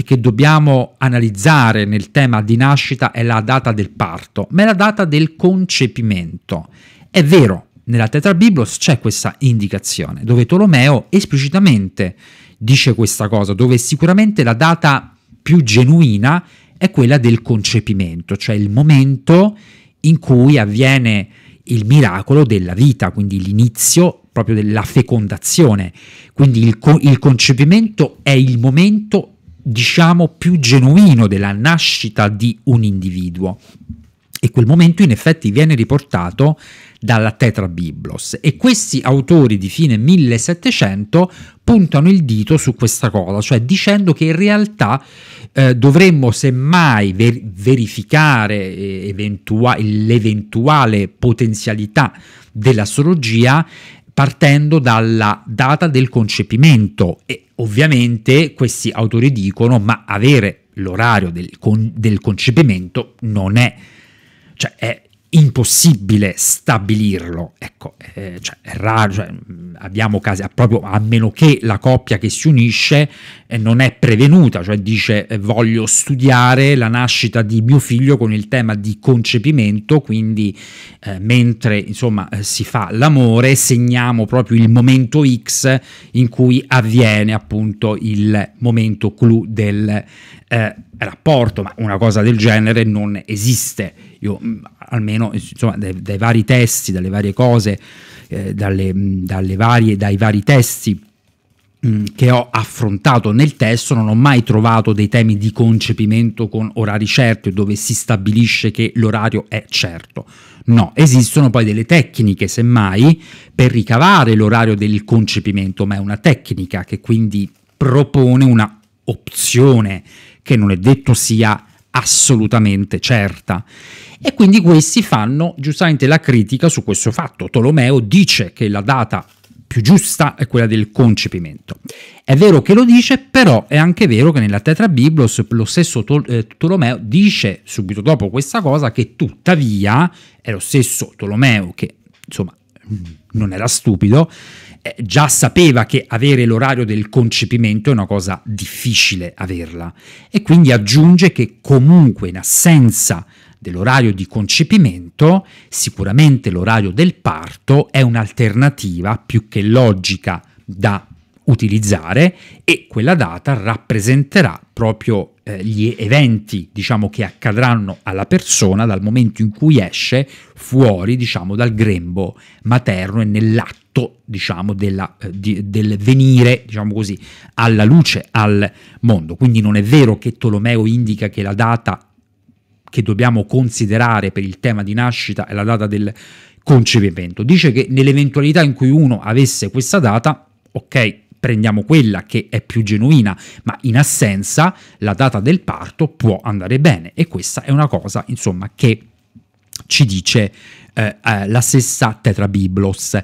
che dobbiamo analizzare nel tema di nascita è la data del parto, ma è la data del concepimento. È vero, nella Tetrabiblos c'è questa indicazione, dove Tolomeo esplicitamente dice questa cosa, dove sicuramente la data più genuina è quella del concepimento, cioè il momento in cui avviene il miracolo della vita, quindi l'inizio proprio della fecondazione. Quindi il, co- il concepimento è il momento diciamo più genuino della nascita di un individuo. E quel momento in effetti viene riportato dalla Tetra Biblos e questi autori di fine 1700 puntano il dito su questa cosa, cioè dicendo che in realtà eh, dovremmo semmai ver- verificare eh, eventua- l'eventuale potenzialità dell'astrologia partendo dalla data del concepimento e ovviamente questi autori dicono ma avere l'orario del, con, del concepimento non è, cioè è impossibile stabilirlo. Ecco, eh, cioè, è raro, cioè, abbiamo casi, proprio, a meno che la coppia che si unisce eh, non è prevenuta, cioè dice eh, voglio studiare la nascita di mio figlio con il tema di concepimento, quindi eh, mentre insomma eh, si fa l'amore segniamo proprio il momento X in cui avviene appunto il momento clou del eh, rapporto, ma una cosa del genere non esiste. Io almeno insomma, dai, dai, vari testi, dalle varie cose, eh, dalle, dalle varie, dai vari testi che ho affrontato nel testo non ho mai trovato dei temi di concepimento con orari certi dove si stabilisce che l'orario è certo. No, esistono poi delle tecniche, semmai, per ricavare l'orario del concepimento, ma è una tecnica che quindi propone una opzione che non è detto sia assolutamente certa. E quindi questi fanno giustamente la critica su questo fatto. Tolomeo dice che la data più giusta è quella del concepimento. È vero che lo dice, però è anche vero che nella Tetra Biblos lo stesso Tol- eh, Tolomeo dice subito dopo questa cosa che tuttavia è lo stesso Tolomeo che insomma non era stupido, eh, già sapeva che avere l'orario del concepimento è una cosa difficile averla e quindi aggiunge che comunque in assenza dell'orario di concepimento, sicuramente l'orario del parto è un'alternativa più che logica da utilizzare e quella data rappresenterà proprio eh, gli eventi diciamo che accadranno alla persona dal momento in cui esce fuori diciamo dal grembo materno e nell'atto frutto diciamo, della, eh, di, del venire diciamo così, alla luce, al mondo. Quindi non è vero che Tolomeo indica che la data che dobbiamo considerare per il tema di nascita è la data del concepimento. Dice che nell'eventualità in cui uno avesse questa data, ok, prendiamo quella che è più genuina, ma in assenza la data del parto può andare bene e questa è una cosa, insomma, che ci dice eh, eh, la stessa Tetrabiblos.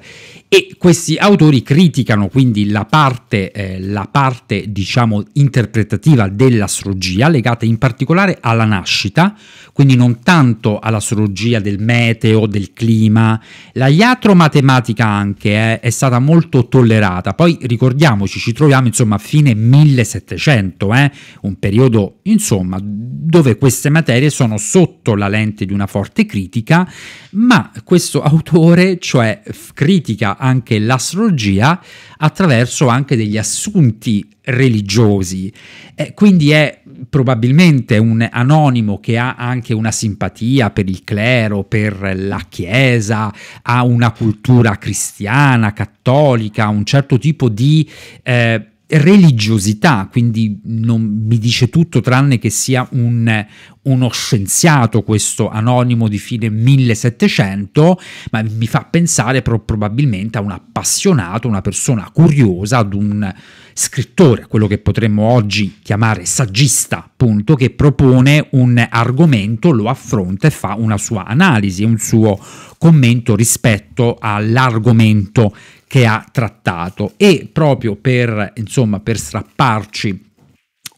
E questi autori criticano quindi la parte, eh, la parte diciamo, interpretativa dell'astrologia, legata in particolare alla nascita, quindi non tanto all'astrologia del meteo, del clima. La iatro matematica anche eh, è stata molto tollerata. Poi ricordiamoci, ci troviamo insomma a fine 1700, eh, un periodo insomma dove queste materie sono sotto la lente di una forte critica, ma questo autore cioè, critica anche l'astrologia attraverso anche degli assunti religiosi. Eh, quindi è probabilmente un anonimo che ha anche una simpatia per il clero, per la Chiesa, ha una cultura cristiana, cattolica, un certo tipo di eh, religiosità, quindi non mi dice tutto tranne che sia un, uno scienziato questo anonimo di fine 1700, ma mi fa pensare pro- probabilmente a un appassionato, una persona curiosa, ad un scrittore, quello che potremmo oggi chiamare saggista, appunto, che propone un argomento, lo affronta e fa una sua analisi, un suo commento rispetto all'argomento che ha trattato e proprio per, insomma, per strapparci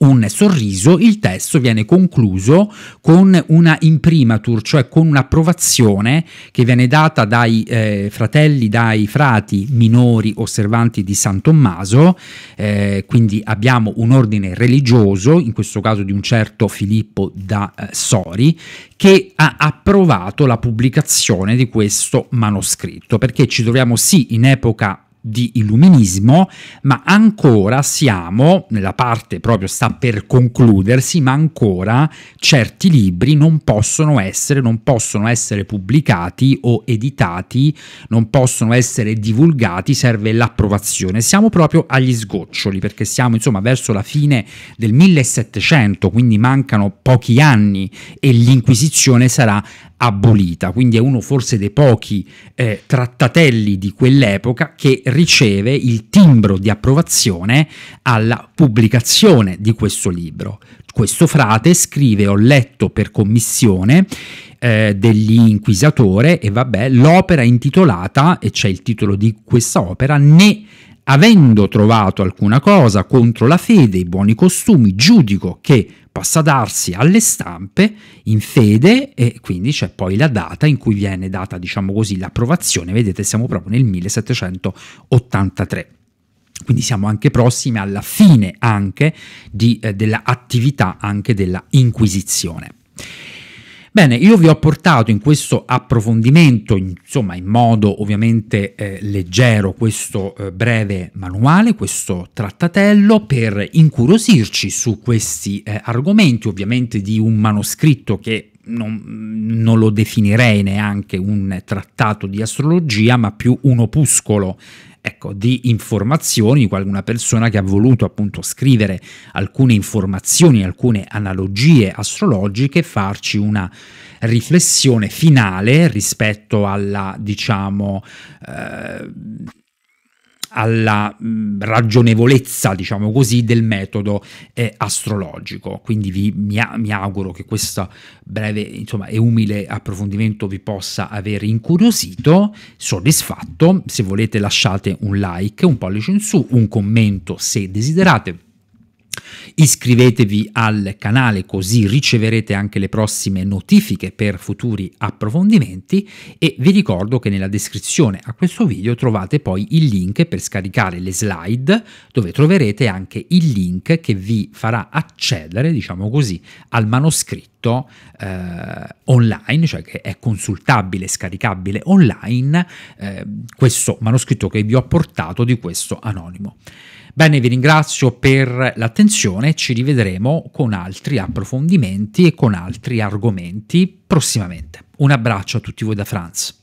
un sorriso, il testo viene concluso con una imprimatur, cioè con un'approvazione che viene data dai eh, fratelli, dai frati minori osservanti di San Tommaso, eh, quindi abbiamo un ordine religioso, in questo caso di un certo Filippo da eh, Sori, che ha approvato la pubblicazione di questo manoscritto, perché ci troviamo sì in epoca di illuminismo, ma ancora siamo, nella parte proprio sta per concludersi, ma ancora certi libri non possono essere, non possono essere pubblicati o editati, non possono essere divulgati, serve l'approvazione. Siamo proprio agli sgoccioli, perché siamo insomma verso la fine del 1700, quindi mancano pochi anni e l'Inquisizione sarà abolita, quindi è uno forse dei pochi eh, trattatelli di quell'epoca che riceve il timbro di approvazione alla pubblicazione di questo libro. Questo frate scrive ho letto per commissione eh, dell'inquisitore e vabbè l'opera intitolata, e c'è il titolo di questa opera, né avendo trovato alcuna cosa contro la fede e i buoni costumi, giudico che possa darsi alle stampe in fede e quindi c'è poi la data in cui viene data, diciamo così, l'approvazione, vedete siamo proprio nel 1783 quindi siamo anche prossimi alla fine anche di, eh, dell'attività anche della Inquisizione. Bene, io vi ho portato in questo approfondimento, insomma in modo ovviamente eh, leggero, questo eh, breve manuale, questo trattatello per incuriosirci su questi eh, argomenti, ovviamente di un manoscritto che non, non, lo definirei neanche un trattato di astrologia, ma più un opuscolo ecco, di informazioni, una persona che ha voluto appunto scrivere alcune informazioni, alcune analogie astrologiche, farci una riflessione finale rispetto alla, diciamo, eh, alla mm, ragionevolezza, diciamo così, del metodo eh, astrologico. Quindi vi, mi, mi, auguro che questo breve insomma, e umile approfondimento vi possa aver incuriosito, soddisfatto. Se volete lasciate un like, un pollice in su, un commento se desiderate Iscrivetevi al canale così riceverete anche le prossime notifiche per futuri approfondimenti e vi ricordo che nella descrizione a questo video trovate poi il link per scaricare le slide dove troverete anche il link che vi farà accedere, diciamo così, al manoscritto eh, online, cioè che è consultabile, scaricabile online, eh, questo manoscritto che vi ho portato di questo anonimo. Bene, vi ringrazio per l'attenzione, ci rivedremo con altri approfondimenti e con altri argomenti prossimamente. Un abbraccio a tutti voi da France.